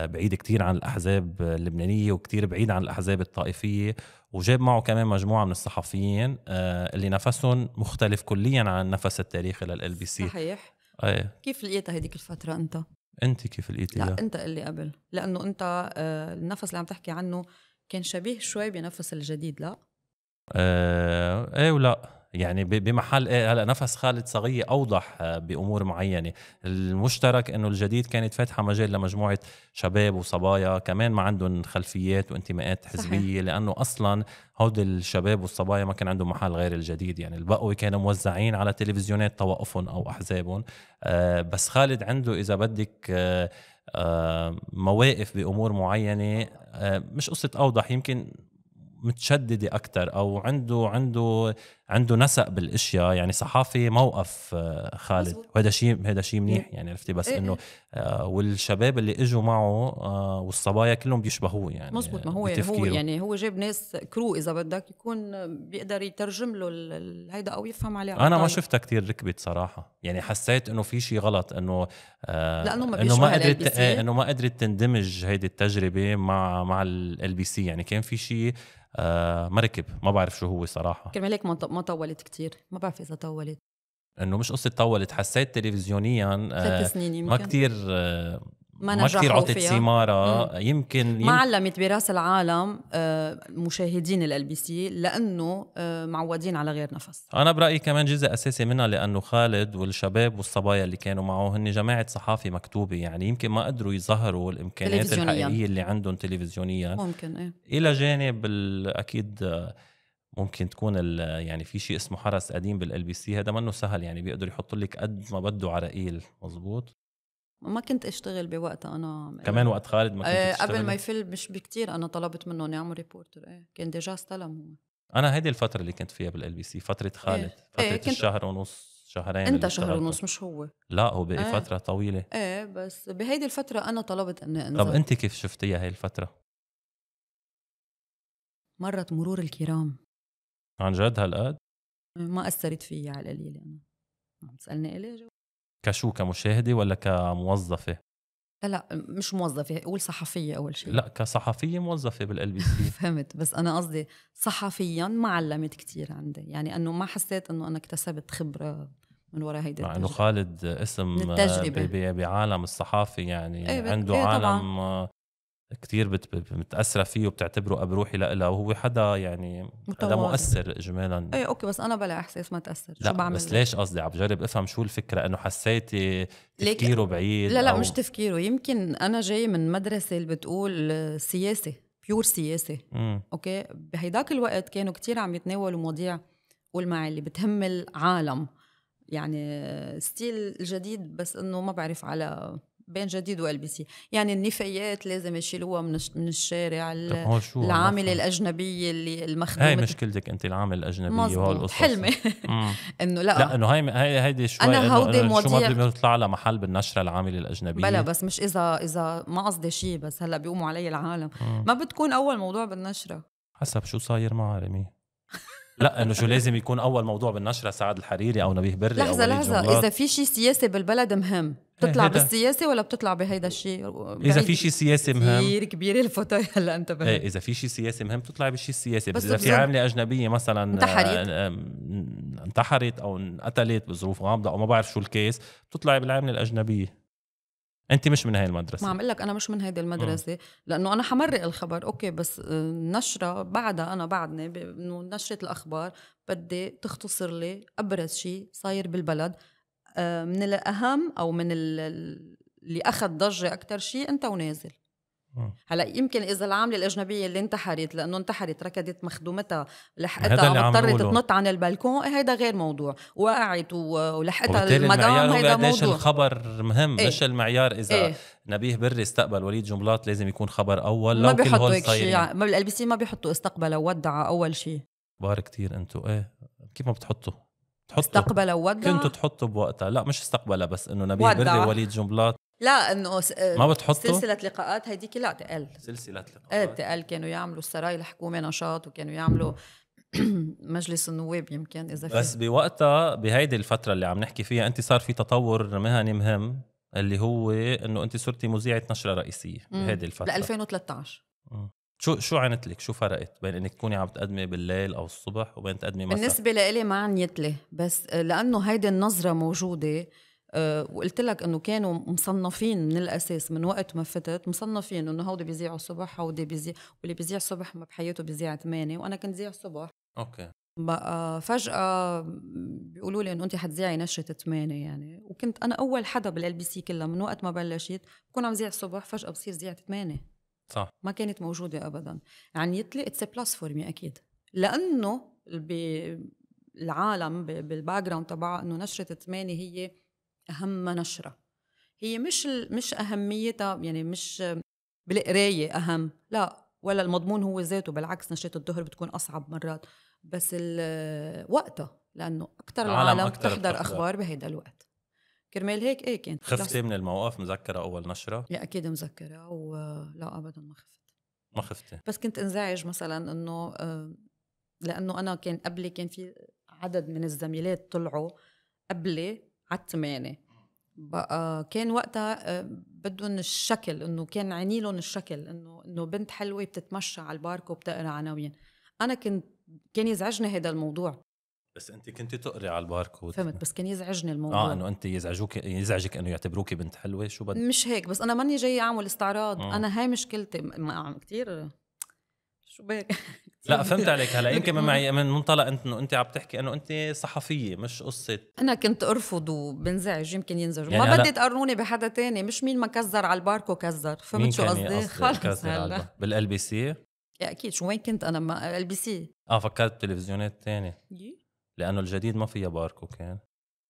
بعيد كتير عن الاحزاب اللبنانيه وكتير بعيد عن الاحزاب الطائفيه وجاب معه كمان مجموعه من الصحفيين آه، اللي نفسهم مختلف كليا عن نفس التاريخي للال بي سي صحيح ايه
كيف لقيتها هذيك الفتره انت؟
انت كيف لقيتيها؟ لا
انت اللي قبل لانه انت آه، النفس اللي عم تحكي عنه كان شبيه شوي بنفس الجديد لا؟
آه، ايه ولا يعني بمحل ايه هلا نفس خالد صغية اوضح آه، بامور معينه المشترك انه الجديد كانت فاتحه مجال لمجموعه شباب وصبايا كمان ما عندهم خلفيات وانتماءات حزبيه صحيح. لانه اصلا هود الشباب والصبايا ما كان عندهم محل غير الجديد يعني البقوي كانوا موزعين على تلفزيونات طوائفهم او احزابهم آه، بس خالد عنده اذا بدك آه، مواقف بامور معينه مش قصه اوضح يمكن متشدده اكثر او عنده عنده عنده نسق بالاشياء يعني صحافي موقف آه، خالد وهذا شيء هذا شيء منيح إيه. يعني عرفتي بس إيه، انه إيه. آه، والشباب اللي اجوا معه آه، والصبايا كلهم بيشبهوه يعني مزبوط ما هو يعني هو يعني
هو جاب ناس كرو اذا بدك يكون بيقدر يترجم له هيدا او يفهم عليه انا ما شفتها
كثير ركبت صراحه يعني حسيت انه في شيء غلط انه آه لانه ما انه ما قدرت انه ما قدرت تندمج هيدي التجربه مع مع ال بي سي يعني كان في شيء آه ما ركب ما بعرف شو هو صراحه
كرمال هيك ما ما طولت كتير ما بعرف اذا طولت
انه مش قصه طولت حسيت تلفزيونيا آه، ثلاث سنين يمكن ما كتير آه، ما, ما كتير عطت سماره يمكن, يمكن ما
علمت براس العالم آه، مشاهدين ال بي سي لانه معودين على غير نفس
انا برايي كمان جزء اساسي منها لانه خالد والشباب والصبايا اللي كانوا معه هن جماعه صحافه مكتوبه يعني يمكن ما قدروا يظهروا الامكانيات الحقيقيه اللي عندهم تلفزيونيا ممكن ايه الى جانب اكيد ممكن تكون يعني في شيء اسمه حرس قديم بالال بي سي هذا منه سهل يعني بيقدر يحط لك قد ما بده عراقيل مزبوط
ما كنت اشتغل بوقتها انا كمان وقت خالد ما كنت اشتغل إيه، قبل ما يفل مش بكتير انا طلبت منهم يعملوا ريبورتر ايه كان ديجا استلم هو
انا هيدي الفتره اللي كنت فيها بالال بي سي فتره إيه. خالد ايه. فتره ايه. كنت... الشهر ونص شهرين انت شهر ونص مش هو لا هو بقي ايه. فتره طويله
ايه بس بهيدي الفتره انا طلبت اني انزل طب انت
كيف شفتيها هاي الفتره
مرت مرور الكرام
عن جد هالقد؟
ما أثرت فيي على القليل أنا يعني. عم تسألني إلي
كشو كمشاهدة ولا كموظفة؟
لا مش موظفة قول صحفية أول شيء لا
كصحفية موظفة بالال بي سي
فهمت بس أنا قصدي صحفيا ما علمت كتير عندي يعني أنه ما حسيت أنه أنا اكتسبت خبرة من ورا هيدي مع أنه
خالد اسم بعالم الصحافة يعني ايه عنده ايه عالم كثير متاثره فيه وبتعتبره اب روحي لها وهو حدا يعني حدا مؤثر اجمالا اي
اوكي بس انا بلا احساس ما تاثر لا شو بعمل بس ليش
قصدي عم بجرب افهم شو الفكره انه حسيتي تفكيره بعيد لا لا أو... مش
تفكيره يمكن انا جاي من مدرسه اللي بتقول سياسه بيور سياسه مم. اوكي بهيداك الوقت كانوا كتير عم يتناولوا مواضيع قول معي اللي بتهم العالم يعني ستيل الجديد بس انه ما بعرف على بين جديد سي يعني النفايات لازم يشيلوها من من الشارع العامله الاجنبيه اللي المخدومه هاي مشكلتك
انت العامله الاجنبيه وهالقصص حلمي
انه لا لا
انه هاي هاي هيدي شوي انا هودي مواضيع شو ما بيطلع لها محل بالنشره العامله الاجنبيه بلا بس
مش اذا اذا ما قصدي شيء بس هلا بيقوموا علي العالم مم. ما بتكون اول موضوع بالنشره
حسب شو صاير معها رمي لا انه شو لازم يكون اول موضوع بالنشره سعد الحريري او نبيه بري لحظه أو لحظه اذا
في شيء سياسي بالبلد مهم بتطلع إيه، بالسياسه ولا بتطلع بهيدا الشيء اذا في شيء سياسي مهم كبير كبيره الفوتو هلا انتبه ايه
اذا في شيء سياسي مهم بتطلعي بالشيء السياسي بس, بس اذا في عامله اجنبيه مثلا انتحرت آه، انتحرت او انقتلت بظروف غامضه او ما بعرف شو الكيس بتطلعي بالعامله الاجنبيه انت مش من هاي المدرسه ما عم اقول
لك انا مش من هيدي آه. المدرسه م. لانه انا حمرق الخبر اوكي بس النشره آه، بعدها انا بعدني انه نشره الاخبار بدي تختصر لي ابرز شيء صاير بالبلد آه، من الاهم او من اللي اخذ ضجه اكثر شيء انت ونازل هلا يمكن اذا العامله الاجنبيه اللي انتحرت لانه انتحرت ركضت مخدومتها
لحقتها اضطرت تنط
عن البلكون إيه، هيدا غير موضوع وقعت ولحقتها المدام هيدا موضوع الخبر مهم ايه؟ مش المعيار اذا ايه؟
نبيه بري استقبل وليد جملات لازم يكون خبر اول لو ما بيحطوا هيك شيء
ال ما سي ما بيحطوا استقبل وودع اول شيء
بار كثير انتوا ايه كيف ما بتحطوا تحطوا استقبل وودع كنتوا تحطوا بوقتها لا مش استقبل بس انه نبيه بري وليد جملات
لا انه آه، ما بتحطوا سلسله لقاءات هيديك لا تقل سلسله لقاءات ايه تقل كانوا يعملوا السراي الحكومه نشاط وكانوا يعملوا مجلس النواب يمكن اذا بس
بوقتها بهيدي الفتره اللي عم نحكي فيها انت صار في تطور مهني مهم اللي هو انه انت صرتي مذيعه نشره رئيسيه بهيدي الفتره ل
2013
شو شو عنت لك؟ شو فرقت بين انك تكوني عم تقدمي بالليل او الصبح وبين تقدمي مثلا؟ بالنسبه
لإلي ما عنيت لي بس آه، لانه هيدي النظره موجوده آه، وقلت لك انه كانوا مصنفين من الاساس من وقت ما فتت مصنفين انه هودي بيذيعوا الصبح هودي بيذيع واللي بيذيع الصبح ما بحياته بيذيع ثمانية وانا كنت ذيع الصبح اوكي بقى فجأة بيقولوا لي انه انت حتذيعي نشرة 8 يعني وكنت انا اول حدا بالال بي سي كلها من وقت ما بلشت بكون عم ذيع الصبح فجأة بصير ذيع 8 صح ما كانت موجودة ابدا عنيتلي اتس بلس فور مي اكيد لانه العالم بالباك جراوند تبعها انه نشرة 8 هي أهم نشرة هي مش مش أهميتها يعني مش بالقراية أهم لا ولا المضمون هو ذاته بالعكس نشرة الظهر بتكون أصعب مرات بس وقتها لأنه أكثر العالم, العالم أكتر بتحضر بتحضر. أخبار بهيدا الوقت كرمال هيك ايه كان خفتي من
الموقف مذكرة أول نشرة؟
لا أكيد مذكرة ولا أبدا ما خفت ما خفتي بس كنت انزعج مثلا إنه آه، لأنه أنا كان قبلي كان في عدد من الزميلات طلعوا قبلي على الثمانية بقى كان وقتها آه، بدهم الشكل انه كان عنيلهم لهم الشكل انه انه بنت حلوه بتتمشى على البارك وبتقرا عناوين انا كنت كان يزعجني هذا الموضوع
بس انت كنت تقري على الباركود فهمت
بس كان يزعجني الموضوع اه انه
انت يزعجوك يزعجك انه يعتبروكي بنت حلوه شو بدك
مش هيك بس انا ماني جاي اعمل استعراض آه. انا هاي مشكلتي مع كثير شو بك
لا فهمت عليك هلا يمكن من معي من منطلق انت انه انت عم تحكي انه انت صحفيه مش قصه
انا كنت ارفض وبنزعج يمكن ينزعجوا يعني ما بدي تقارنوني بحدا تاني مش مين ما كزر على الباركو كزر فهمت شو قصدي خلص هلا
بالال بي سي
اكيد شو وين كنت انا ما ال بي سي
اه فكرت تلفزيونات تانية إيه. لانه الجديد ما فيها باركو كان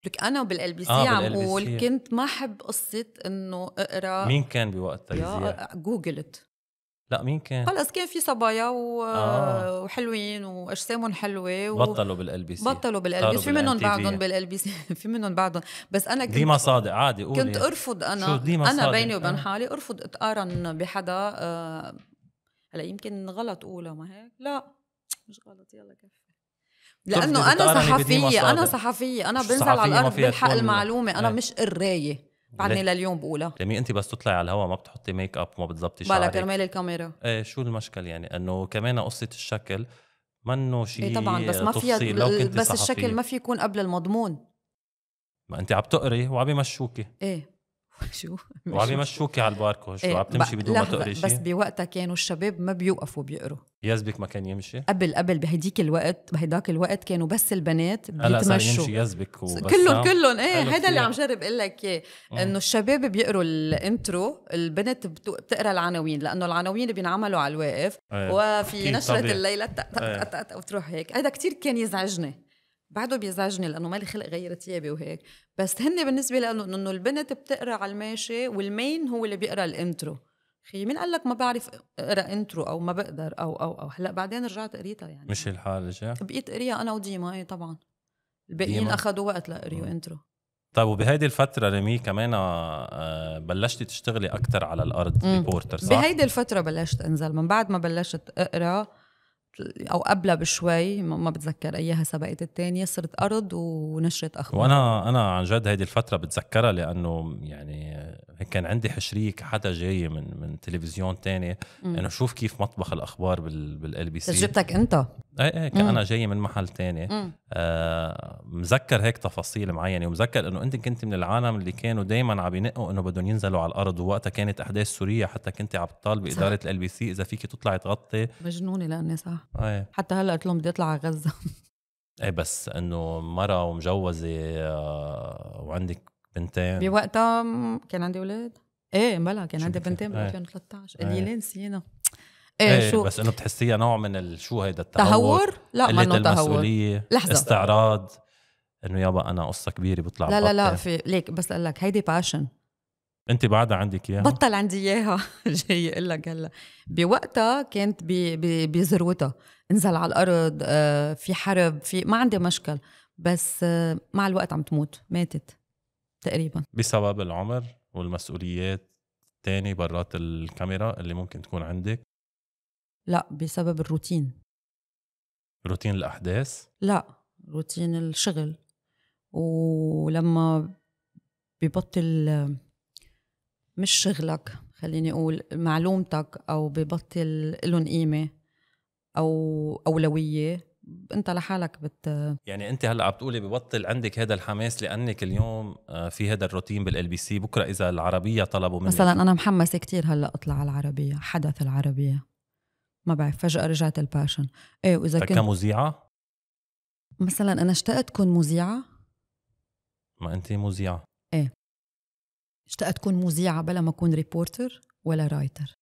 لك انا بالال آه، بي سي عم بقول كنت ما احب قصه انه اقرا مين كان
بوقتها
جوجلت
لا مين كان؟ خلص
كان في صبايا و... آه. وحلوين واجسامهم حلوه و... بطلوا
بالالبسه بطلوا بالالبسه في منهم بعضهم
بالالبسه في منهم بعضهم بس انا كنت ديما صادق عادي قولي كنت يعني. ارفض انا شو ديما انا بيني وبين آه. حالي ارفض اتقارن بحدا آه، هلا آه... يمكن غلط اولى ما هيك؟ لا مش غلط يلا كفي
لانه انا صحفيه انا صحفيه انا بنزل على الارض بلحق المعلومه انا إيه. مش
قرايه بعدني لليوم بقولها
لمي انت بس تطلعي على الهواء ما بتحطي ميك اب وما بتظبطي شعرك بلا كرمال الكاميرا ايه شو المشكل يعني انه كمان قصه الشكل منه شيء إيه طبعا بس ما فيها بس صحفية. الشكل ما
في يكون قبل المضمون
ما انت عم تقري وعم يمشوكي
ايه شو وعم يمشوكي
على الباركو شو إيه، عم تمشي بدون ما تقري شيء بس
بوقتها كانوا الشباب ما بيوقفوا بيقروا
يزبك ما كان يمشي
قبل قبل بهديك الوقت بهداك الوقت كانوا بس البنات بيتمشوا يمشي يزبك وبس كلهم كلهم ايه هذا اللي عم جرب اقول لك اياه انه الشباب بيقروا الانترو البنت بتقرا العناوين لانه العناوين بينعملوا على الواقف إيه. وفي نشره الليله إيه. وتروح هيك هذا كتير كان يزعجني بعده بيزعجني لانه مالي خلق غير ثيابي وهيك بس هن بالنسبه لانه انه البنت بتقرا على الماشي والمين هو اللي بيقرا الانترو خي مين قال لك ما بعرف اقرا انترو او ما بقدر او او او هلا بعدين رجعت قريتها يعني
مش الحال رجع
بقيت قريها انا وديما اي طبعا الباقيين اخذوا وقت لقريوا انترو آه.
طيب وبهيدي الفترة ريمي كمان آه، بلشتي تشتغلي أكثر على الأرض ريبورتر صح؟ بهيدي
الفترة بلشت أنزل من بعد ما بلشت أقرأ او قبلها بشوي ما بتذكر اياها سبقت الثانيه صرت ارض ونشرت اخبار وانا
انا عن جد هيدي الفتره بتذكرها لانه يعني كان عندي حشريه حدا جاي من من تلفزيون تاني انه شوف كيف مطبخ الاخبار بال بالال بي سي تجربتك انت
ايه ايه كان انا
جاي من محل تاني آه مذكر هيك تفاصيل معينه ومذكر انه انت كنت من العالم اللي كانوا دائما عم ينقوا انه بدهم ينزلوا على الارض ووقتها كانت احداث سوريه حتى كنت عم تطالب اداره الال بي سي اذا فيك تطلعي تغطي
مجنونه لاني صح ايه. حتى هلا قلت لهم بدي اطلع على غزه
ايه بس انه مرة ومجوزة آه، وعندك بنتين
بوقتها كان عندي اولاد ايه بلا كان عندي بنتين ب 2013 اللي لين سينا ايه،, ايه, شو
بس انه بتحسيها نوع من شو هيدا التهور تهور؟ لا ما انه تهور لحظه استعراض انه يابا انا قصه كبيره بطلع لا لا لا
في ليك بس اقول لك هيدي باشن
انت بعدها عندك اياها
بطل عندي اياها جاي اقول لك هلا بوقتها كانت بذروتها انزل على الارض آه، في حرب في ما عندي مشكل بس آه، مع الوقت عم تموت ماتت تقريبا
بسبب العمر والمسؤوليات تاني برات الكاميرا اللي ممكن تكون عندك
لا بسبب الروتين
روتين الأحداث
لا روتين الشغل ولما ببطل مش شغلك خليني أقول معلومتك أو ببطل لهم قيمة أو أولوية انت لحالك بت
يعني انت هلا عم بتقولي ببطل عندك هذا الحماس لانك اليوم آه، في هذا الروتين بالال بي سي بكره اذا العربيه طلبوا منك مثلا انا
محمسه كتير هلا اطلع على العربيه حدث العربيه ما بعرف فجاه رجعت الباشن ايه واذا طيب، كنت
كمذيعه
مثلا انا اشتقت كون مذيعه
ما انت مذيعه
ايه اشتقت كون مذيعه بلا ما اكون ريبورتر ولا رايتر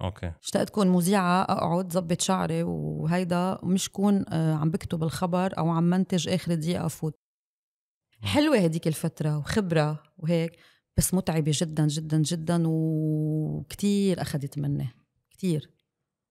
اوكي اشتقت تكون مذيعه اقعد ظبط شعري وهيدا مش كون آه، عم بكتب الخبر او عم منتج اخر دقيقه افوت حلوه هديك الفتره وخبره وهيك بس متعبه جدا جدا جدا وكتير اخذت مني كتير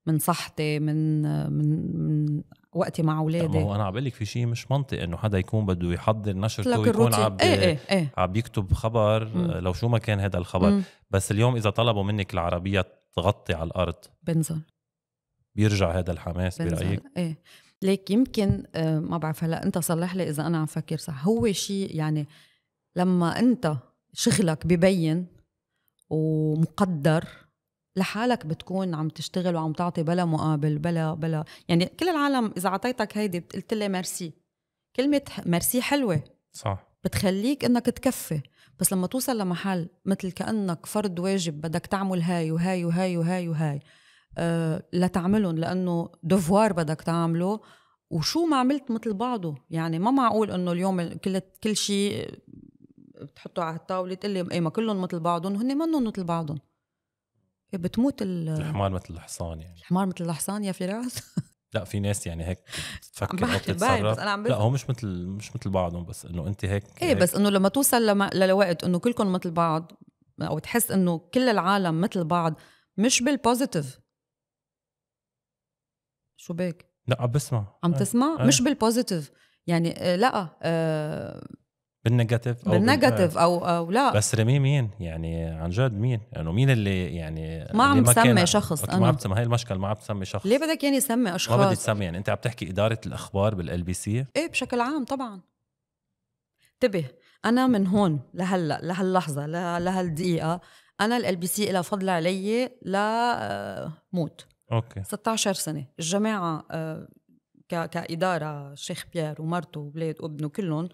من صحتي من من من وقتي مع اولادي هو
انا عم بقول لك في شيء مش منطق انه حدا يكون بده يحضر نشرته ويكون عم ايه ايه ايه. عم يكتب خبر مم. لو شو ما كان هذا الخبر مم. بس اليوم اذا طلبوا منك العربيه تغطي على الارض بنزل بيرجع هذا الحماس برايك؟
ايه ليك يمكن آه، ما بعرف هلا انت صلح لي اذا انا عم فكر صح هو شيء يعني لما انت شغلك ببين ومقدر لحالك بتكون عم تشتغل وعم تعطي بلا مقابل بلا بلا يعني كل العالم اذا اعطيتك هيدي قلت لي ميرسي كلمه ميرسي حلوه صح بتخليك انك تكفي بس لما توصل لمحل مثل كانك فرض واجب بدك تعمل هاي وهاي وهاي وهاي وهاي أه لا تعملهم لانه دفوار بدك تعمله وشو ما عملت مثل بعضه يعني ما معقول انه اليوم كل كل شيء آه، بتحطه على الطاوله تقول لي ايه ما كلهم مثل بعضهم هن منهم مثل بعضهم إيه، بتموت ال...
الحمار مثل الحصان يعني
الحمار مثل الحصان يا فراس
لا في ناس يعني هيك بتفكر عم بتتصرف لا هو مش مثل مش مثل بعضهم بس انه انت هيك ايه هيك. بس انه
لما توصل لما لوقت انه كلكم مثل بعض او تحس انه كل العالم مثل بعض مش بالبوزيتيف شو بك؟
لا عم بسمع عم آه. تسمع؟ آه. مش
بالبوزيتيف يعني آه، لا آه
بالنيجاتيف او بالنيجاتيف
او او لا
بس ريمي مين يعني عن جد مين لانه يعني مين اللي يعني ما عم تسمي شخص انا ما عم تسمي هي المشكله ما عم تسمي شخص ليه
بدك يعني سمي اشخاص ما بدي
تسمي يعني انت عم تحكي اداره الاخبار بالال بي سي
ايه بشكل عام طبعا انتبه انا من هون لهلا لهاللحظه لهالدقيقه انا الال بي سي لها فضل علي آه، موت اوكي 16 سنه الجماعه آه، كاداره الشيخ بيير ومرته وولاد وابنه كلهم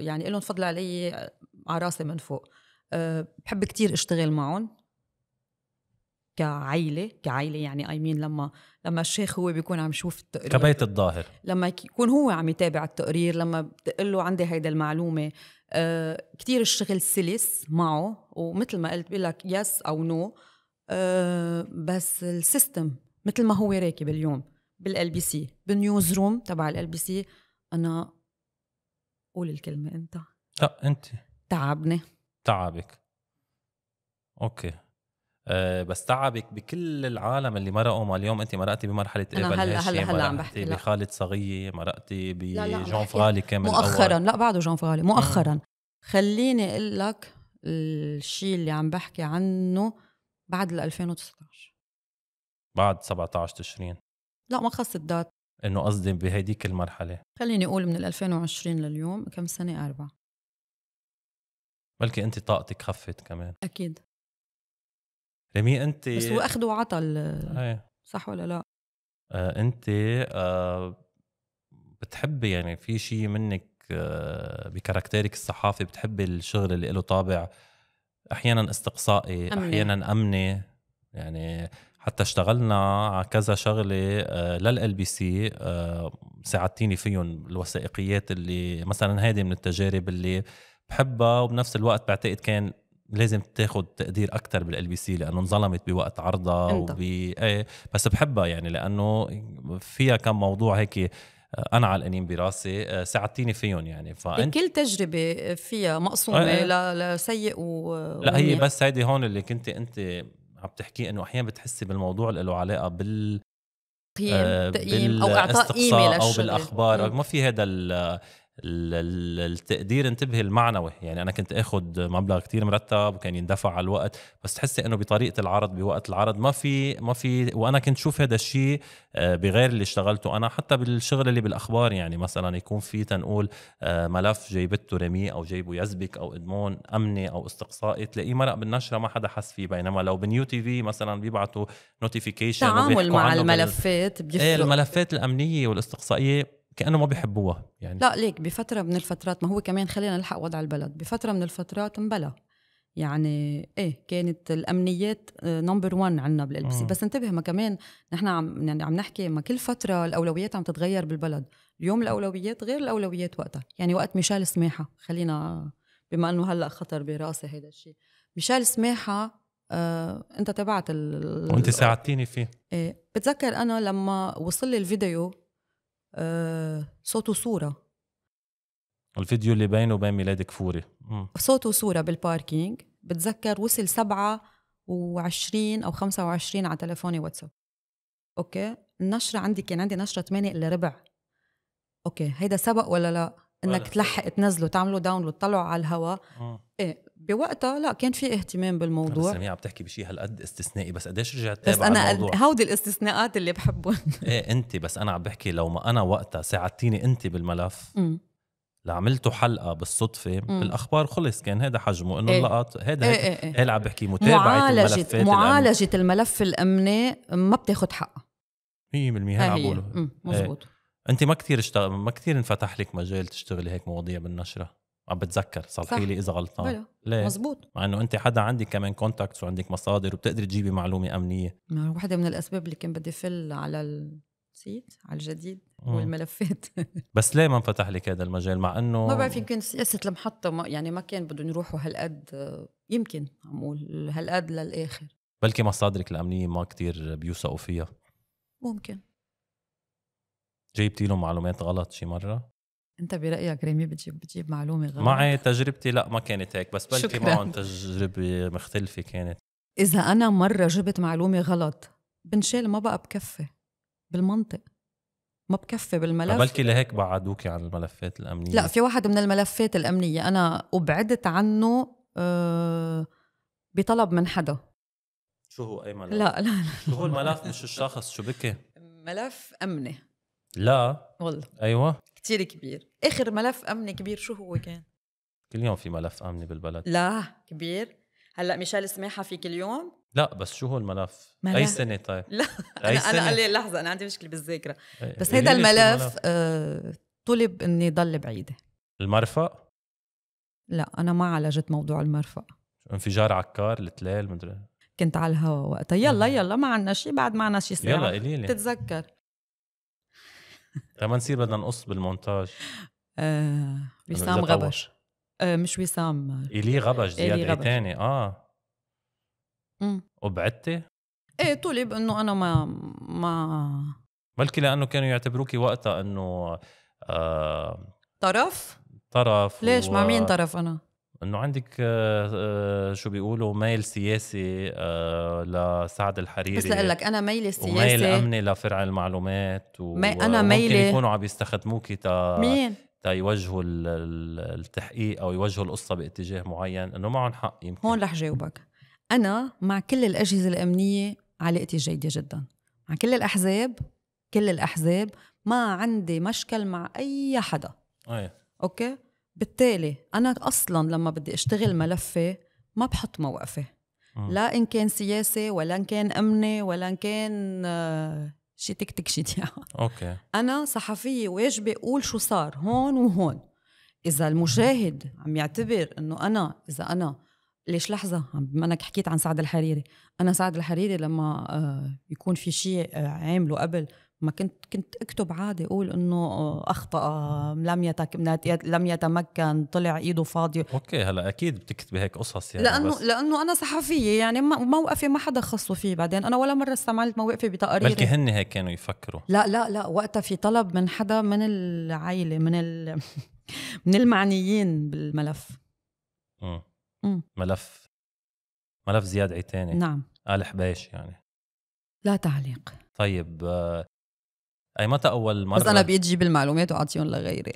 يعني لهم فضل علي آه، على راسي من فوق آه، بحب كتير اشتغل معهم كعيله كعيله يعني اي I مين mean لما لما الشيخ هو بيكون عم يشوف التقرير كبيت الظاهر لما يكون هو عم يتابع التقرير لما بتقول له عندي هيدا المعلومه آه كثير الشغل سلس معه ومثل ما قلت بقول لك يس او نو آه بس السيستم مثل ما هو راكب اليوم بالال بي سي بالنيوز روم تبع الال بي سي انا قول الكلمة أنت لا أنت تعبني
تعبك أوكي أه بس تعبك بكل العالم اللي مرقوا ما اليوم انت مرقتي بمرحله ايه هلا هلا هلا عم بحكي بخالد صغيه مرقتي بجون فغالي كامل مؤخرا الأول.
لا بعده جون فغالي مؤخرا م. خليني اقول لك الشيء اللي عم بحكي عنه بعد ال 2019
بعد 17 تشرين
لا ما خص الدات
انه قصدي بهديك المرحله
خليني اقول من 2020 لليوم كم سنه اربعه
بلكي انت طاقتك خفت كمان اكيد رمي انت بس هو اخذ
وعطى إيه. صح ولا لا
آه انت آه بتحبي يعني في شيء منك آه بكاركتيرك الصحافي بتحبي الشغل اللي له طابع احيانا استقصائي أمني. احيانا امني يعني حتى اشتغلنا على كذا شغله للال بي سي ساعدتيني فيهم الوثائقيات اللي مثلا هيدي من التجارب اللي بحبها وبنفس الوقت بعتقد كان لازم تاخذ تقدير اكثر بالال بي سي لانه انظلمت بوقت عرضها وب ايه بس بحبها يعني لانه فيها كم موضوع هيك آه، انا علقانين براسي آه، ساعدتيني فيهم يعني فانت كل
تجربه فيها مقسومه آه. إيه، إيه. لسيء و لا هي بس
هيدي هون اللي كنت انت عم تحكي انه احيانا بتحسي بالموضوع اللي له علاقه بال قيم آه او اعطاء قيمه او بالاخبار مم. ما في هذا التقدير انتبه المعنوي يعني انا كنت اخذ مبلغ كتير مرتب وكان يندفع على الوقت بس تحسي انه بطريقه العرض بوقت العرض ما في ما في وانا كنت شوف هذا الشيء آه، بغير اللي اشتغلته انا حتى بالشغل اللي بالاخبار يعني مثلا يكون في تنقول آه، ملف جايبته رمي او جايبه يزبك او ادمون امني او استقصائي تلاقيه مرق بالنشره ما حدا حس فيه بينما لو بنيو تي في مثلا بيبعتوا نوتيفيكيشن تعامل مع الملفات بيفرق إيه، الملفات الامنيه والاستقصائيه كانه ما بيحبوها يعني لا
ليك بفتره من الفترات ما هو كمان خلينا نلحق وضع البلد بفتره من الفترات انبلى يعني ايه كانت الامنيات نمبر 1 عندنا بالال بي بس انتبه ما كمان نحن عم يعني عم نحكي ما كل فتره الاولويات عم تتغير بالبلد اليوم الاولويات غير الاولويات وقتها يعني وقت ميشيل سماحه خلينا بما انه هلا خطر براسي هذا الشيء ميشيل سماحه آه، انت تبعت
ال... وانت ساعدتيني فيه
ايه بتذكر انا لما وصل لي الفيديو آه، صوت وصوره
الفيديو اللي بينه وبين ميلاد كفوري
صوت وصوره بالباركينج بتذكر وصل سبعة وعشرين أو خمسة وعشرين على تلفوني واتساب أوكي النشرة عندي كان عندي نشرة 8 إلا ربع أوكي هيدا سبق ولا لا إنك تلحق تنزله تعمله داونلود تطلعه على الهواء إيه بوقتها لا كان في اهتمام بالموضوع بس
عم تحكي بشيء هالقد استثنائي بس قديش رجعت بس انا
هودي الاستثناءات اللي بحبهم
ايه انت بس انا عم بحكي لو ما انا وقتها ساعدتيني انت بالملف لعملته حلقه بالصدفه بالاخبار خلص كان هذا حجمه انه إيه. لقط هذا إيه هيك إيه. إيه. هيك عم بحكي متابعه معالجة الملفات معالجه
الأمن. الملف الامني ما بتاخذ حقها 100%
هي عم بقوله مزبوط إيه. انت ما كثير اشتغل ما كثير انفتح لك مجال تشتغلي هيك مواضيع بالنشره عم بتذكر صلحي لي اذا غلطان ليه؟ مزبوط مع انه انت حدا عندك كمان كونتاكتس وعندك مصادر وبتقدري تجيبي معلومه امنيه
ما وحده من الاسباب اللي كان بدي فل على السيت على الجديد والملفات
بس ليه ما انفتح لك هذا المجال مع انه ما بعرف
يمكن سياسه المحطه ما يعني ما كان بدهم يروحوا هالقد يمكن عم اقول هالقد للاخر
بلكي مصادرك الامنيه ما كتير بيوثقوا فيها ممكن جايبتي لهم معلومات غلط شي مره
انت برايك ريمي بتجيب بتجيب معلومه غلط معي
تجربتي لا ما كانت هيك بس بلكي معهم تجربه مختلفه كانت
اذا انا مره جبت معلومه غلط بنشال ما بقى بكفي بالمنطق ما بكفي بالملف بلكي
لهيك بعدوكي عن الملفات الامنيه لا في
واحد من الملفات الامنيه انا ابعدت عنه آه، بطلب من حدا
شو هو اي ملف؟ لا لا, لا. شو هو الملف مش الشخص شو بكي؟
ملف امني
لا والله ايوه
كثير كبير اخر ملف امني كبير شو هو كان
كل يوم في ملف امني بالبلد
لا كبير هلا ميشيل سماحه في كل يوم
لا بس شو هو الملف؟ ملف. اي سنه طيب؟ لا أي انا سنة؟ انا
لحظه انا عندي مشكله بالذاكره بس هذا الملف, الملف. آه طلب اني ضل بعيده
المرفق
لا انا ما عالجت موضوع المرفق
انفجار عكار التلال مدري
كنت على الهوا وقتها يلا يلا ما عنا شيء بعد ما عنا شيء ساعه يلا قليلي. بتتذكر
ما نصير بدنا نقص بالمونتاج آه، وسام غبش
آه، مش وسام إلي غبش زياد تاني اه امم
وبعدتي؟
ايه طلب انه انا ما ما
بلكي لانه كانوا يعتبروكي وقتها انه آه طرف طرف ليش و... مع مين طرف انا؟ انه عندك آه، آه، شو بيقولوا ميل سياسي آه، لسعد الحريري بس لك انا ميلي السياسي وميل امني لفرع المعلومات و... انا ميلي يكونوا عم يستخدموكي تا مين يوجهوا التحقيق او يوجهوا القصه باتجاه معين انه معهم حق يمكن
هون رح جاوبك انا مع كل الاجهزه الامنيه علاقتي جيده جدا مع كل الاحزاب كل الاحزاب ما عندي مشكل مع اي حدا أيه. اوكي بالتالي انا اصلا لما بدي اشتغل ملفي ما بحط موقفي آه. لا ان كان سياسي ولا ان كان امني ولا ان كان آه، شي تك تك شي اوكي انا صحفيه واجبه اقول شو صار هون وهون اذا المشاهد عم يعتبر انه انا اذا انا ليش لحظة بما انك حكيت عن سعد الحريري، أنا سعد الحريري لما آه، يكون في شيء آه، عامله قبل ما كنت كنت اكتب عادي اقول انه آه، اخطا آه، لم يتك... لم يتمكن طلع ايده فاضيه
اوكي هلا اكيد بتكتبي هيك قصص يعني لانه بس...
لانه انا صحفيه يعني موقفي ما حدا خصه فيه بعدين انا ولا مره استعملت موقفي بتقارير بلكي هن
هيك كانوا يفكروا
لا لا لا وقتها في طلب من حدا من العائله من ال... من المعنيين بالملف
مم. ملف ملف زياد عيتاني نعم قال حبيش يعني
لا تعليق
طيب آه، اي متى اول مره بس انا بقيت
جيب المعلومات واعطيهم لغيري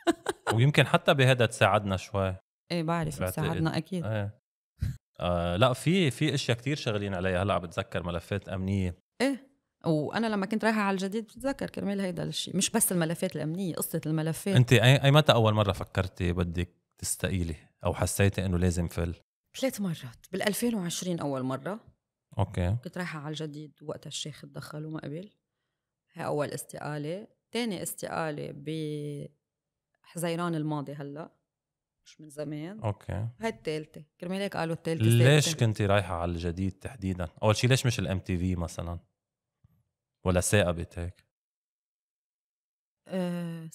ويمكن حتى بهذا تساعدنا شوي
ايه بعرف تساعدنا اكيد
ايه. آه لا في في اشياء كتير شغالين عليها هلا عم بتذكر ملفات امنيه
ايه وانا لما كنت رايحه على الجديد بتذكر كرمال هيدا الشيء مش بس الملفات الامنيه قصه الملفات انت
اي متى اول مره فكرتي بدك تستقيلي او حسيتي انه لازم فل
ثلاث مرات بال 2020 اول مره اوكي كنت رايحه على الجديد وقتها الشيخ تدخل وما قبل هي أول استقالة تاني استقالة بحزيران الماضي هلأ مش من زمان اوكي هاي الثالثة كرمال هيك قالوا الثالثة ليش كنت
رايحة على الجديد تحديدا؟ أول شيء ليش مش الام تي في مثلا؟ ولا ثاقبت هيك؟
أه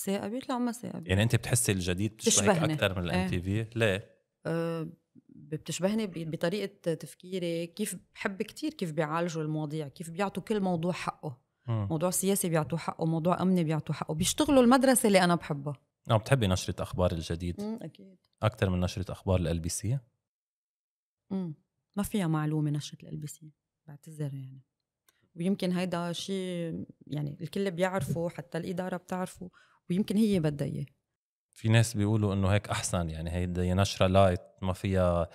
لا ما ثاقبت يعني أنت بتحسي الجديد بتشبهك أكثر من الام تي في؟ ليه؟ أه بتشبهني بطريقة تفكيري كيف بحب كتير كيف بيعالجوا المواضيع كيف بيعطوا كل موضوع حقه مم. موضوع سياسي بيعطوه حقه موضوع امني بيعطوه حقه بيشتغلوا المدرسه اللي انا بحبها
اه بتحبي نشرة اخبار الجديد مم. اكيد اكثر من نشرة اخبار ال بي سي
ما فيها معلومه نشرة ال بي سي بعتذر يعني ويمكن هيدا شيء يعني الكل بيعرفه حتى الاداره بتعرفه ويمكن هي بدها اياه
في ناس بيقولوا انه هيك احسن يعني هيدي نشره لايت ما فيها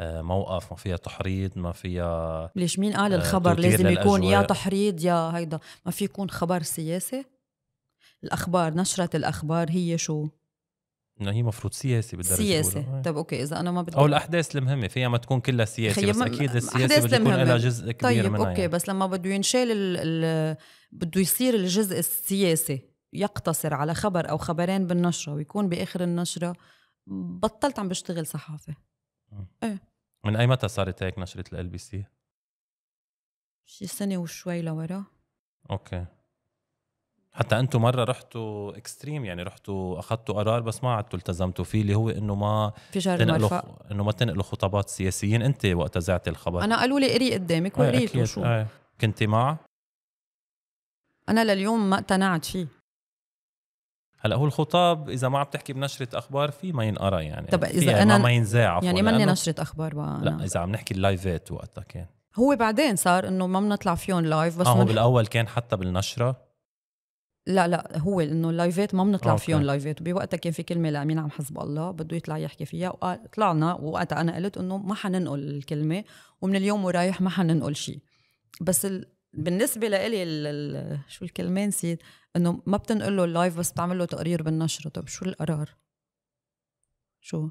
آه، موقف ما فيها تحريض ما فيها ليش مين قال آه، الخبر لازم يكون يا
تحريض يا هيدا ما في يكون خبر سياسي الاخبار نشره الاخبار هي شو
انه هي مفروض سياسي بالدرجه سياسي آه.
طب اوكي اذا انا ما بدي او
الاحداث المهمه فيها ما تكون كلها سياسي بس اكيد السياسه بده يكون لها جزء كبير طيب منها اوكي يعني.
بس لما بده ينشال ال ال بده يصير الجزء السياسي يقتصر على خبر او خبرين بالنشره ويكون باخر النشره بطلت عم بشتغل صحافه آه.
ايه من اي متى صارت هيك نشرة ال بي سي؟
شي سنة وشوي لورا
اوكي حتى انتم مره رحتوا اكستريم يعني رحتوا اخذتوا قرار بس ما عدتوا التزمتوا فيه اللي هو انه ما في تنقلوا خ... انه ما تنقلوا خطابات سياسيين انت وقت زعت الخبر انا
قالوا لي اقري قدامك وقريت وشو إيه، إيه. كنتي مع؟ انا لليوم ما اقتنعت فيه
هلا هو الخطاب اذا ما عم تحكي بنشره اخبار في ما ينقرا يعني طب اذا انا ما ينزاع يعني ماني نشره
اخبار بقى لا
اذا عم نحكي اللايفات وقتها كان
هو بعدين صار انه ما بنطلع فيهم لايف بس اه هو
بالاول كان حتى بالنشره
لا لا هو انه اللايفات ما بنطلع فيهم لايفات وبوقتها كان في كلمه لامين عم حزب الله بده يطلع يحكي فيها وقال طلعنا وقتها انا قلت انه ما حننقل الكلمه ومن اليوم ورايح ما حننقل شيء بس ال... بالنسبه لإلي ال شو الكلمه نسيت انه ما بتنقل له اللايف بس بتعمل له تقرير بالنشره طب شو القرار شو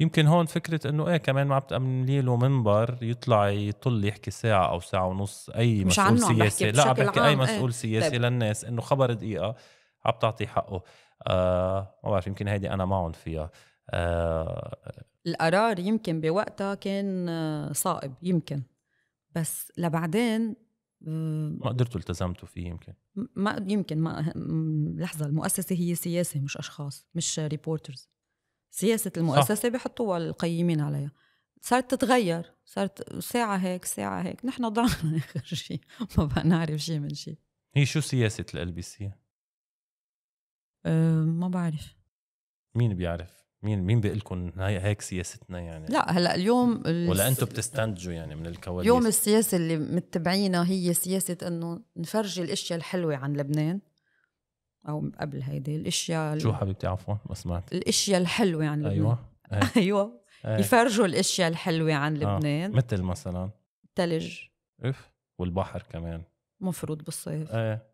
يمكن هون فكرة انه ايه كمان ما عم له منبر يطلع يطل يحكي ساعة او ساعة ونص اي مش مسؤول سياسي لا عم بحكي اي إيه. مسؤول ايه؟ سياسي طيب. للناس انه خبر دقيقة عم بتعطي حقه آه ما بعرف يمكن هيدي انا معهم فيها آه
القرار يمكن بوقتها كان آه، صائب يمكن بس لبعدين آه،
ما قدرتوا التزمتوا فيه يمكن
ما يمكن ما لحظه المؤسسه هي سياسه مش اشخاص مش ريبورترز سياسه المؤسسه بحطوها القيمين عليها صارت تتغير صارت ساعة هيك ساعة هيك نحن ضعنا آخر شيء ما بقى نعرف شيء من شيء
هي شو سياسة ال بي سي؟
آه، ما بعرف
مين بيعرف مين مين بيقول لكم هاي هيك سياستنا يعني لا هلا اليوم ولا انتم بتستنتجوا يعني من الكواليس اليوم السياسه
اللي متبعينها هي سياسه انه نفرجي الاشياء الحلوه عن لبنان او قبل هيدي الاشياء شو
حبيبتي عفوا ما سمعت
الاشياء الحلوه عن لبنان ايوه إيه. ايوه إيه. يفرجوا الاشياء الحلوه عن آه. لبنان آه. مثل مثلا الثلج
اف والبحر كمان
مفروض بالصيف
ايه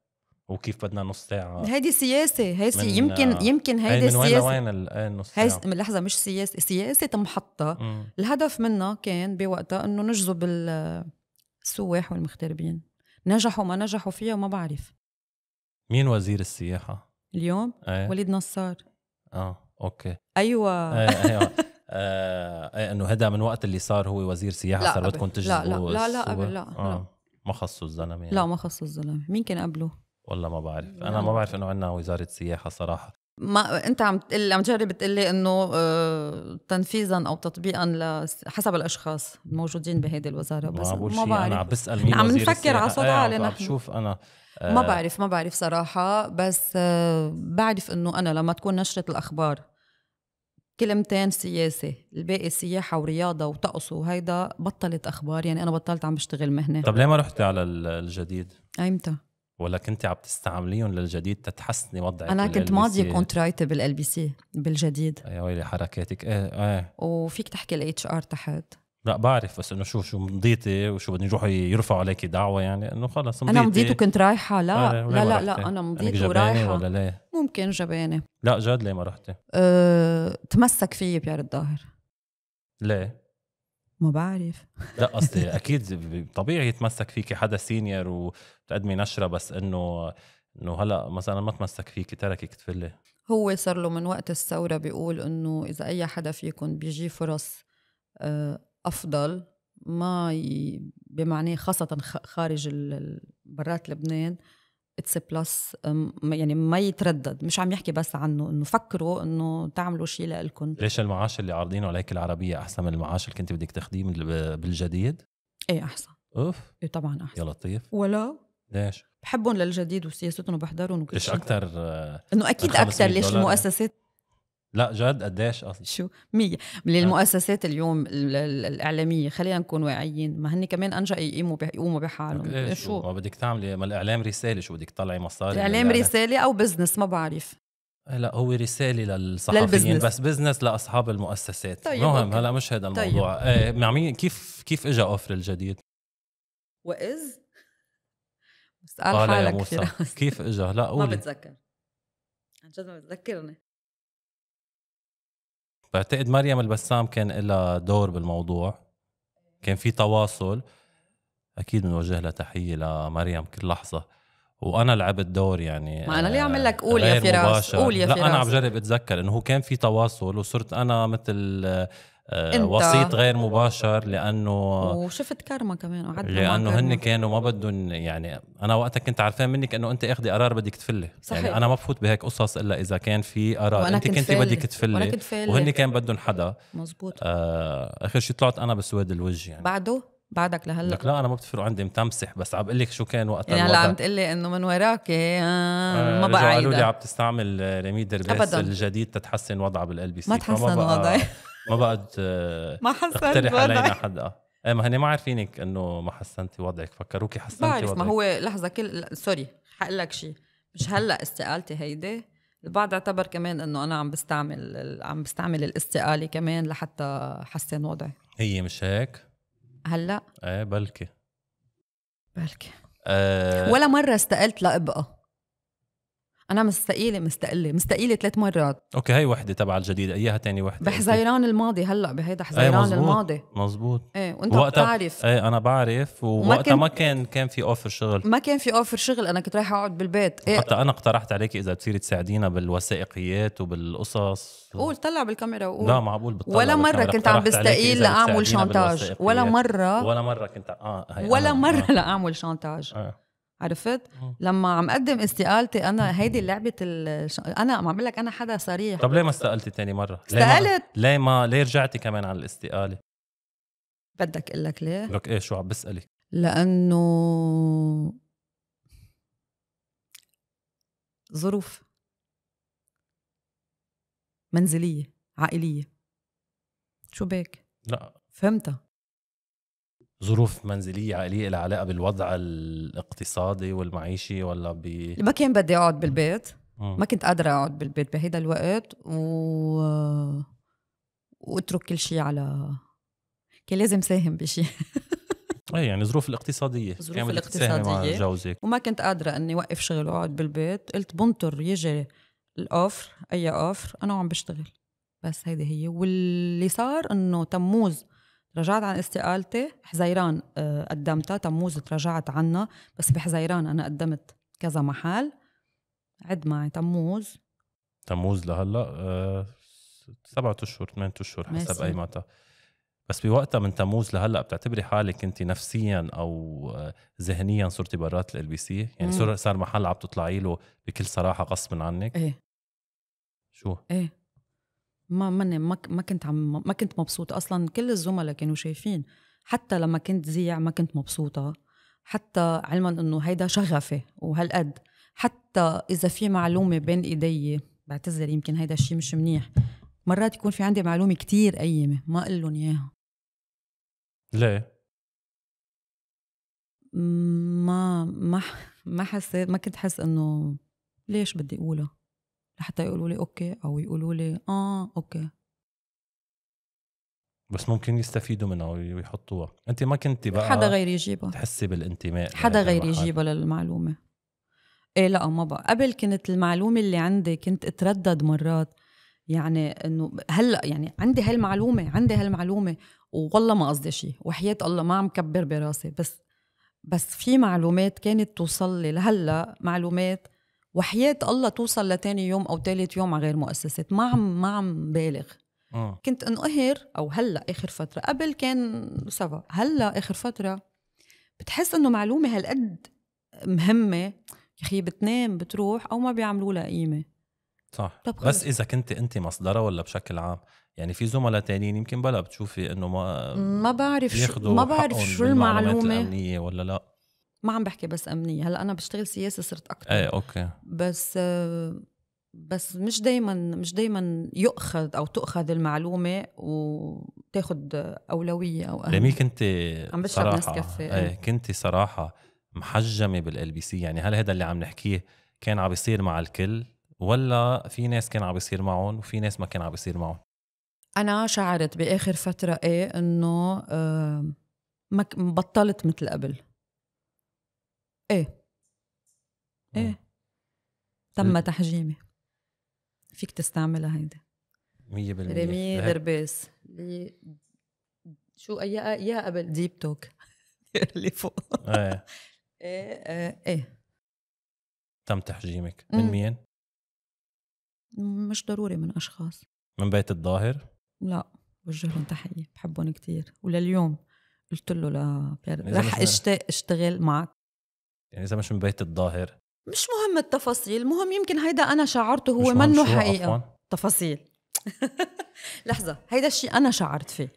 وكيف بدنا نص ساعه هيدي سياسه هي سي يمكن آه، يمكن هيدي من وين وين النص آه، ساعه هي
لحظه مش سياسه سياسه محطه الهدف منها كان بوقتها انه نجذب السواح والمغتربين نجحوا ما نجحوا فيها ما بعرف
مين وزير السياحه اليوم ايه؟ وليد نصار اه اوكي ايوه ايه ايوه آه إيه، انه هذا من وقت اللي صار هو وزير سياحه صار بدكم تجذبوا لا لا لا لا, لا, آه، لا, لا, لا, لا, لا, لا, لا ما خصوا الزلمه يعني.
لا ما خصوا الزلمه مين كان قبله
والله ما بعرف انا نعم. ما بعرف انه عندنا وزاره سياحه صراحه
ما انت عم تقل عم تجرب تقول لي انه آه، تنفيذا او تطبيقا حسب الاشخاص الموجودين بهيدي الوزاره بس ما, ما بعرف انا عم بسال مين عم نفكر على صوت عالي آه، عم بشوف انا آه، ما بعرف ما بعرف صراحه بس بعرف انه انا لما تكون نشره الاخبار كلمتين سياسة الباقي سياحة ورياضة وطقس وهيدا بطلت أخبار يعني أنا بطلت عم بشتغل مهنة طب ليه ما
رحتي على الجديد؟ أيمتى؟ ولا كنت عم تستعمليهم للجديد تتحسني وضعك انا كنت ماضيه
كونترايت بالال بي سي بالجديد
يا ويلي حركاتك ايه ايه
وفيك تحكي الاتش ار تحت
لا بعرف بس انه شو شو مضيتي وشو بدهم يروحوا يرفعوا عليك دعوه يعني انه خلص مضيتي انا مضيت وكنت رايحه لا آه لا لا, لا انا مضيت يعني ورايحه ولا ليه؟
ممكن جبانه
لا جد ليه ما رحتي؟
أه تمسك فيي بيار الظاهر ليه؟ ما بعرف
لا قصدي اكيد طبيعي يتمسك فيكي حدا سينيور وتقدمي نشره بس انه انه هلا مثلا ما تمسك فيكي تركك تفلي
هو صار له من وقت الثوره بيقول انه اذا اي حدا فيكم بيجي فرص آه، افضل ما ي... بمعناه خاصه خارج برات لبنان اتس بلس يعني ما يتردد مش عم يحكي بس عنه انه فكروا انه تعملوا شيء لإلكم
ليش المعاش اللي عارضينه عليك العربيه احسن من المعاش اللي كنت بدك تاخذيه بالجديد ايه احسن اوف ايه طبعا احسن يا لطيف ولا ليش
بحبهم للجديد وسياستهم وبحضرهم وكل ايش اكثر انه اكيد اكثر ليش المؤسسات
لا جد قديش اصلا شو
100 آه. المؤسسات اليوم الاعلاميه خلينا نكون واعيين ما هن كمان انجا يقوموا يقوموا بحالهم شو
ما بدك تعملي ما الاعلام رساله شو بدك تطلعي مصاري الاعلام رساله
او بزنس ما بعرف
إيه، لا هو رسالة للصحفيين بس بزنس لأصحاب المؤسسات طيب مهم هلا مش هذا طيب. الموضوع طيب. ايه مع كيف كيف اجى اوفر الجديد؟
واز اسأل حالك يا موسى كيف اجى؟ لا قولي ما بتذكر عن جد ما بتذكرني
بعتقد مريم البسام كان لها دور بالموضوع كان في تواصل اكيد بنوجه لها تحيه لمريم كل لحظه وانا لعبت دور يعني ما انا ليه
آه، اعمل لك قول يا فراس قول يا فراس لا انا عم
بجرب اتذكر انه هو كان في تواصل وصرت انا مثل آه، وسيط غير مباشر لانه وشفت
كارما كمان لانه هن
كانوا ما بدهم يعني انا وقتها كنت عارفان منك انه انت اخذي قرار بدك تفلي يعني صحيح. يعني انا ما بفوت بهيك قصص الا اذا كان في قرار انت كنت, كنت بدك تفلي وانا كنت وهن كان بدهم حدا مزبوط آه اخر شيء طلعت انا بسواد الوجه يعني
بعده بعدك لهلا
لك لا انا ما بتفرق عندي متمسح بس عم بقول لك شو كان وقتها يعني هلا عم
تقول لي انه من وراك آه آه ما بقى قالوا لي عم
تستعمل ريمي بس الجديد تتحسن وضعها بالال بي سي ما تحسن وضعي ما بعد آه، ما حسنت علينا حدا آه. ايه ما هني ما عارفينك انه ما حسنتي وضعك فكروكي حسنتي بعرف وضعك ما هو
لحظه كل سوري حقول لك شيء مش هلا استقالتي هيدي البعض اعتبر كمان انه انا عم بستعمل عم بستعمل الاستقاله كمان لحتى حسن وضعي
هي مش هيك هلا ايه بلكي بلكي أه ولا
مره استقلت لابقى انا مستقيله مستقله مستقيله ثلاث مرات
اوكي هي وحده تبع الجديده اياها تاني وحده
بحزيران الماضي هلا بهيدا حزيران إيه، مزبوط. الماضي
مزبوط ايه وانت وقتها بتعرف ايه انا بعرف ووقتها ما كان كان في اوفر شغل
ما كان في اوفر شغل انا كنت رايحه اقعد بالبيت ايه حتى انا
اقترحت عليك اذا بتصيري تساعدينا بالوثائقيات وبالقصص
قول طلع بالكاميرا وقول لا
معقول بتطلع ولا مره كنت عم بستقيل لاعمل شانتاج ولا مره ولا مره كنت اه ولا مره آه.
لاعمل شانتاج آه. عرفت؟ لما عم اقدم استقالتي انا هيدي لعبه الش... انا عم اقول لك انا حدا صريح طب ليه ما استقلتي
تاني مره؟ استقلت ليه ما ليه رجعتي كمان على الاستقاله؟
بدك اقول لك ليه؟
لك ايه شو عم بسالك؟
لانه ظروف منزليه عائليه شو بك؟ لا فهمتها
ظروف منزليه عائليه لها علاقه بالوضع الاقتصادي والمعيشي ولا ب ما كان بدي اقعد بالبيت مم. ما
كنت قادره اقعد بالبيت بهيدا الوقت و واترك كل شيء على كان لازم ساهم بشيء
ايه يعني ظروف الاقتصاديه ظروف الاقتصاديه جوزك
وما كنت قادره اني وقف شغل واقعد بالبيت قلت بنطر يجي الاوفر اي اوفر انا عم بشتغل بس هيدي هي واللي صار انه تموز رجعت عن استقالتي حزيران آه، قدمتها تموز تراجعت عنها بس بحزيران انا قدمت كذا محل عد معي تموز
تموز لهلا آه، سبعة اشهر ثمان اشهر حسب اي متى بس بوقتها من تموز لهلا بتعتبري حالك انت نفسيا او آه، ذهنيا صرتي برات ال بي سي يعني صار صار محل عم تطلعي له بكل صراحه غصبا عنك ايه شو
ايه ما ماني ما, ما كنت عم ما كنت مبسوطه اصلا كل الزملاء كانوا شايفين حتى لما كنت زيع ما كنت مبسوطه حتى علما انه هيدا شغفي وهالقد حتى اذا في معلومه بين ايدي بعتذر يمكن هيدا الشيء مش منيح مرات يكون في عندي معلومه كتير قيمه ما اقول لهم اياها ليه ما ما ما حسيت ما كنت حس انه ليش بدي اقولها لحتى يقولوا لي اوكي او يقولوا لي اه اوكي
بس ممكن يستفيدوا منها ويحطوها انت ما كنت بقى حدا غير يجيبها تحسي بالانتماء حدا غير يجيبها
للمعلومه ايه لا ما بقى قبل كانت المعلومه اللي عندي كنت اتردد مرات يعني انه هلا يعني عندي هالمعلومه عندي هالمعلومه والله ما قصدي شيء وحياه الله ما عم كبر براسي بس بس في معلومات كانت توصل لي لهلا معلومات وحياة الله توصل لتاني يوم أو تالت يوم على غير مؤسسات ما عم ما عم بالغ آه. كنت انقهر أو هلأ آخر فترة قبل كان سوا هلأ آخر فترة بتحس إنه معلومة هالقد مهمة يا أخي بتنام بتروح أو ما بيعملوا لها قيمة
صح طب بس إذا كنت أنت مصدرها ولا بشكل عام يعني في زملاء تانيين يمكن بلا بتشوفي انه ما ما بعرف شو ما بعرف شو المعلومه ولا لا
ما عم بحكي بس امنيه هلا انا بشتغل سياسه صرت اكثر ايه اوكي بس بس مش دائما مش دائما يؤخذ او تؤخذ المعلومه وتاخذ اولويه او اهم جميل كنت عم بشرب نسكافيه ايه, إيه.
كنت صراحه محجمه بالال بي سي يعني هل هذا اللي عم نحكيه كان عم بيصير مع الكل ولا في ناس كان عم بيصير معهم وفي ناس ما كان عم بيصير معهم
انا شعرت باخر فتره ايه انه آه ما بطلت مثل قبل ايه آه. ايه تم تحجيمي فيك تستعملها هيدي 100% ريمي درباس شو اياها اياها قبل ديب توك
اللي فوق إيه.
ايه ايه ايه
تم تحجيمك من مين؟
مش ضروري من اشخاص
من بيت الظاهر؟
لا بوجه لهم تحيه بحبهم كثير ولليوم قلت له لا رح اشتاق اشتغل
معك يعني اذا مش من بيت الظاهر
مش مهم التفاصيل مهم يمكن هيدا انا شعرته هو منه حقيقه تفاصيل لحظه هيدا الشيء انا شعرت فيه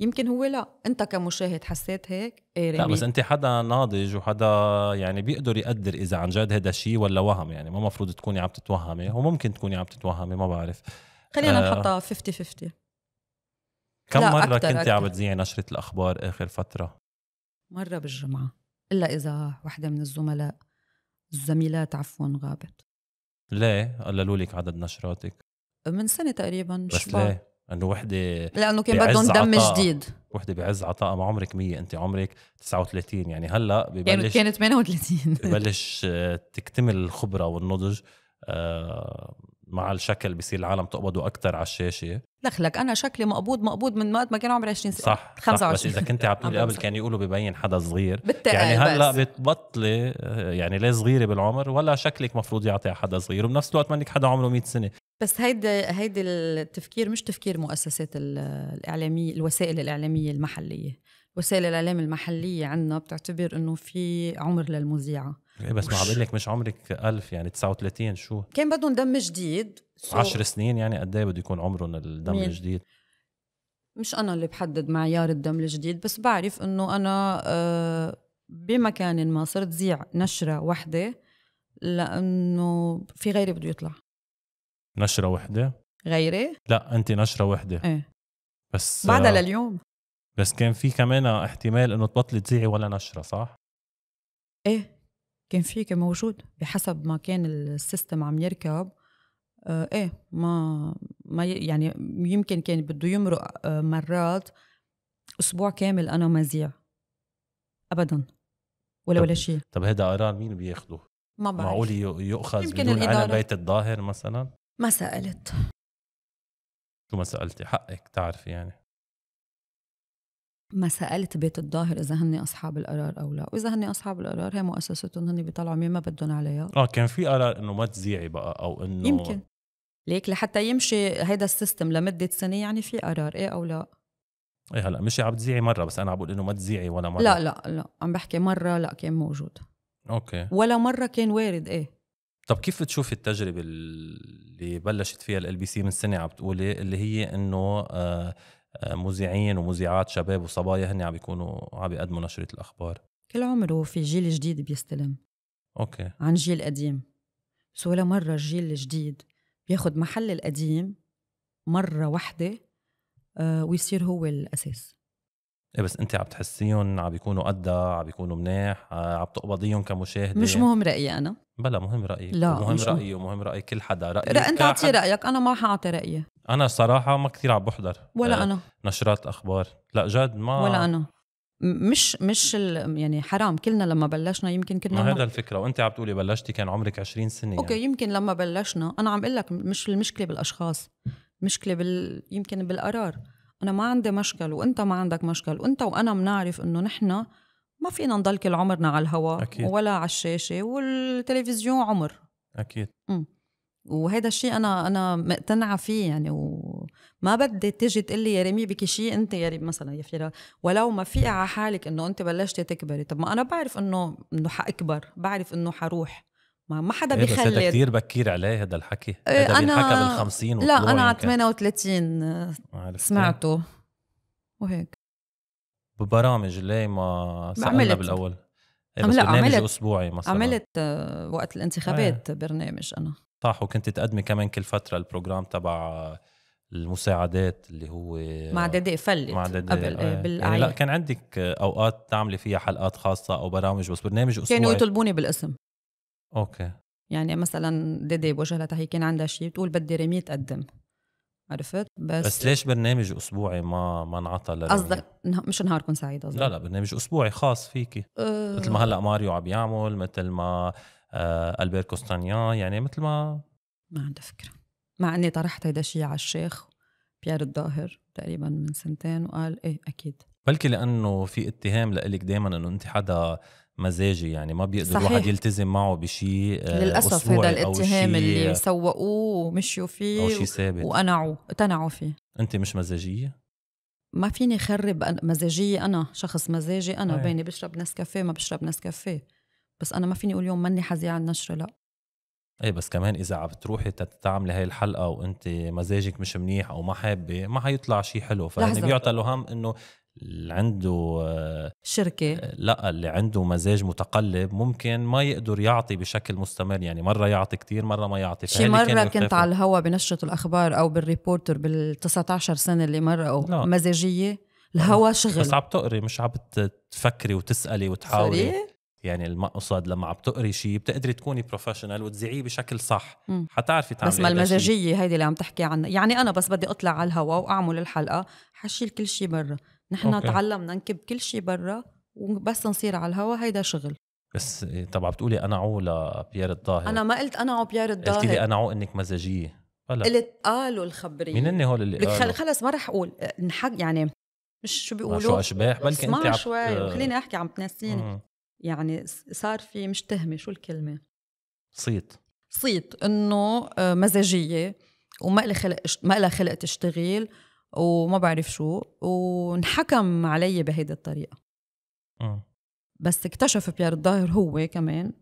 يمكن هو لا انت كمشاهد حسيت هيك إيه لا بس
انت حدا ناضج وحدا يعني بيقدر يقدر اذا عن جد هذا الشيء ولا وهم يعني ما مفروض تكوني عم تتوهمي وممكن تكوني عم تتوهمي ما بعرف خلينا آه نحطها
50 50
كم مرة كنت عم بتذيعي نشرة الأخبار آخر فترة؟
مرة بالجمعة إلا إذا وحدة من الزملاء الزميلات عفوا غابت
ليه قللوا لك عدد نشراتك؟
من سنة تقريبا بس شبار. ليه؟
انه وحده لانه كان بدهم دم جديد وحده بعز عطاء ما عمرك 100 انت عمرك 39 يعني هلا ببلش كان 38 ببلش آه، تكتمل الخبره والنضج آه، مع الشكل بصير العالم تقبضه اكثر على الشاشه
لك لك انا شكلي مقبوض مقبوض من وقت ما كان عمري 20 سنه صح 25 بس اذا كنت عم تقولي قبل
كان يقولوا ببين حدا صغير يعني هلا بتبطلي آه، يعني لا صغيره بالعمر ولا شكلك مفروض يعطي حدا صغير وبنفس الوقت منك حدا عمره 100 سنه
بس هيدا هيدا التفكير مش تفكير مؤسسات الاعلاميه الوسائل الاعلاميه المحليه وسائل الاعلام المحليه عندنا بتعتبر انه في عمر للمذيعه
ايه بس ما عم لك مش عمرك 1000 يعني 39 شو
كان بدهم دم جديد 10
سنين يعني قد ايه بده يكون عمرهم الدم مين. الجديد
مش انا اللي بحدد معيار الدم الجديد بس بعرف انه انا آه، بمكان ما صرت زيع نشره وحده لانه في غيري بده يطلع
نشره وحده غيري لا انت نشره وحده ايه بس آه، بعدها آه لليوم بس كان في كمان احتمال انه تبطلي تزيعي ولا نشره صح
ايه كان فيك موجود بحسب ما كان السيستم عم يركب آه ايه ما ما يعني يمكن كان بده يمرق آه مرات اسبوع كامل انا مزيع ابدا ولا ولا شيء
طب هذا قرار مين بياخده؟ ما بعرف معقول يؤخذ يمكن بدون الإدارة. على بيت الظاهر مثلا؟
ما سالت
شو ما سالتي حقك تعرف يعني
ما سالت بيت الظاهر اذا هن اصحاب القرار او لا واذا هن اصحاب القرار هي مؤسستهم هن بيطلعوا مين ما بدهم عليها
اه كان في قرار انه ما تذيعي بقى او انه يمكن
ليك لحتى يمشي هيدا السيستم لمده سنه يعني في قرار ايه او لا
ايه هلا مش عم تذيعي مره بس انا عم بقول انه ما تذيعي ولا مره لا
لا لا عم بحكي مره لا كان موجود اوكي ولا مره كان وارد ايه
طب كيف بتشوفي التجربه اللي بلشت فيها ال بي سي من سنه عم بتقولي اللي هي انه آه آه، مذيعين ومذيعات شباب وصبايا هن عم بيكونوا عم بيقدموا نشرة الأخبار
كل عمره في جيل جديد بيستلم أوكي عن جيل قديم بس ولا مرة الجيل الجديد بياخد محل القديم مرة واحدة آه، ويصير هو الأساس
إيه بس انت عم تحسيهم عم بيكونوا قدها عم بيكونوا مناح آه، عم تقبضيهم كمشاهده مش مهم رايي انا بلا مهم رايي لا مهم مش رايي ومهم راي كل حدا رايي رأي انت اعطي
رايك انا ما حاعطي رايي
انا صراحه ما كثير عم بحضر ولا آه، انا نشرات اخبار لا جد ما ولا انا
مش مش يعني حرام كلنا لما بلشنا يمكن كنا ما هذا
الفكره وانت عم تقولي بلشتي كان عمرك 20 سنه يعني. اوكي
يمكن لما بلشنا انا عم اقول لك مش المشكله بالاشخاص المشكله بال يمكن بالقرار انا ما عندي مشكل وانت ما عندك مشكل وانت وانا بنعرف انه نحن ما فينا نضل كل عمرنا على الهواء أكيد. ولا على الشاشه والتلفزيون عمر اكيد م. وهيدا الشيء انا انا مقتنعه فيه يعني وما بدي تيجي تقول لي يا ريمي بك شيء انت يا ريم مثلا يا فيرا ولو ما في على حالك انه انت بلشتي تكبري طب ما انا بعرف انه انه حاكبر بعرف انه حروح ما ما حدا إيه بيخلد بس كثير
بكير عليه هذا الحكي إيه، هذا أنا... بينحكى بال 50 لا انا على
38 سمعته وهيك
ببرامج ليه ما سالنا بالاول إيه بس برنامج عملت اسبوعي مثلا عملت آه، وقت
الانتخابات آه. برنامج انا
صح وكنت تقدمي كمان كل فتره البروجرام تبع المساعدات اللي هو مع دادي فلت مع دادي قبل آه. بالاعياد يعني لا كان عندك اوقات تعملي فيها حلقات خاصه او برامج بس برنامج اسبوعي كانوا
يطلبوني بالاسم اوكي يعني مثلا ديدي بوجه لها هي كان عندها شيء بتقول بدي ريمي تقدم عرفت بس بس ليش
برنامج اسبوعي ما ما انعطى قصدك
مش نهاركم سعيد قصدك لا لا
برنامج اسبوعي خاص فيكي أه مثل ما هلا ماريو عم يعمل مثل ما آه البير كوستانيان يعني مثل ما ما عندي
فكره مع اني طرحت هيدا الشيء على الشيخ بيير الظاهر تقريبا من سنتين وقال ايه اكيد
بلكي لانه في اتهام لإلك دائما انه انت حدا مزاجي يعني ما بيقدر صحيح. الواحد يلتزم معه بشيء آه، للاسف هذا الاتهام اللي
سوقوه ومشيوا فيه او شيء ثابت وقنعوا اقتنعوا فيه
انت مش مزاجيه؟
ما فيني خرب مزاجيه انا شخص مزاجي انا أيه. بيني بشرب نسكافيه ما بشرب نسكافيه بس انا ما فيني اقول يوم ماني حزيعه على النشره لا
ايه بس كمان اذا عم تروحي تعملي هاي الحلقه وانت مزاجك مش منيح او ما حابه ما حيطلع شيء حلو فهن بيعطى له هم انه اللي عنده آه، شركة لا اللي عنده مزاج متقلب ممكن ما يقدر يعطي بشكل مستمر يعني مرة يعطي كتير مرة ما يعطي شي مرة كنت على
الهوا بنشرة الأخبار أو بالريبورتر بال19 سنة اللي مرقوا مزاجية الهوا شغل بس عم
تقري مش عم تفكري وتسألي وتحاولي يعني المقصد لما عم تقري شيء بتقدري تكوني بروفيشنال وتذيعيه بشكل صح مم. حتعرفي تعملي بس ما المزاجيه
هيدي اللي عم تحكي عنها يعني انا بس بدي اطلع على الهواء واعمل الحلقه حشيل كل شيء برا نحن أوكي. تعلمنا نكب كل شيء برا وبس نصير على الهوا هيدا شغل
بس إيه، طبعا بتقولي عو لبيير الظاهر انا
ما قلت قنعوا بيير الظاهر قلت لي
عو انك مزاجيه ولا قلت
قالوا الخبريه مين اني هول اللي قالوا خلص ما رح اقول نحق يعني مش شو بيقولوا شو اشباح بلكي انت عم شوي خليني احكي عم تناسيني يعني صار في مش تهمه شو الكلمه صيت صيت انه آه، مزاجيه وما لها خلق ما لها خلق تشتغل وما بعرف شو ونحكم علي بهيدي الطريقه م. آه. بس اكتشف بيير الظاهر هو كمان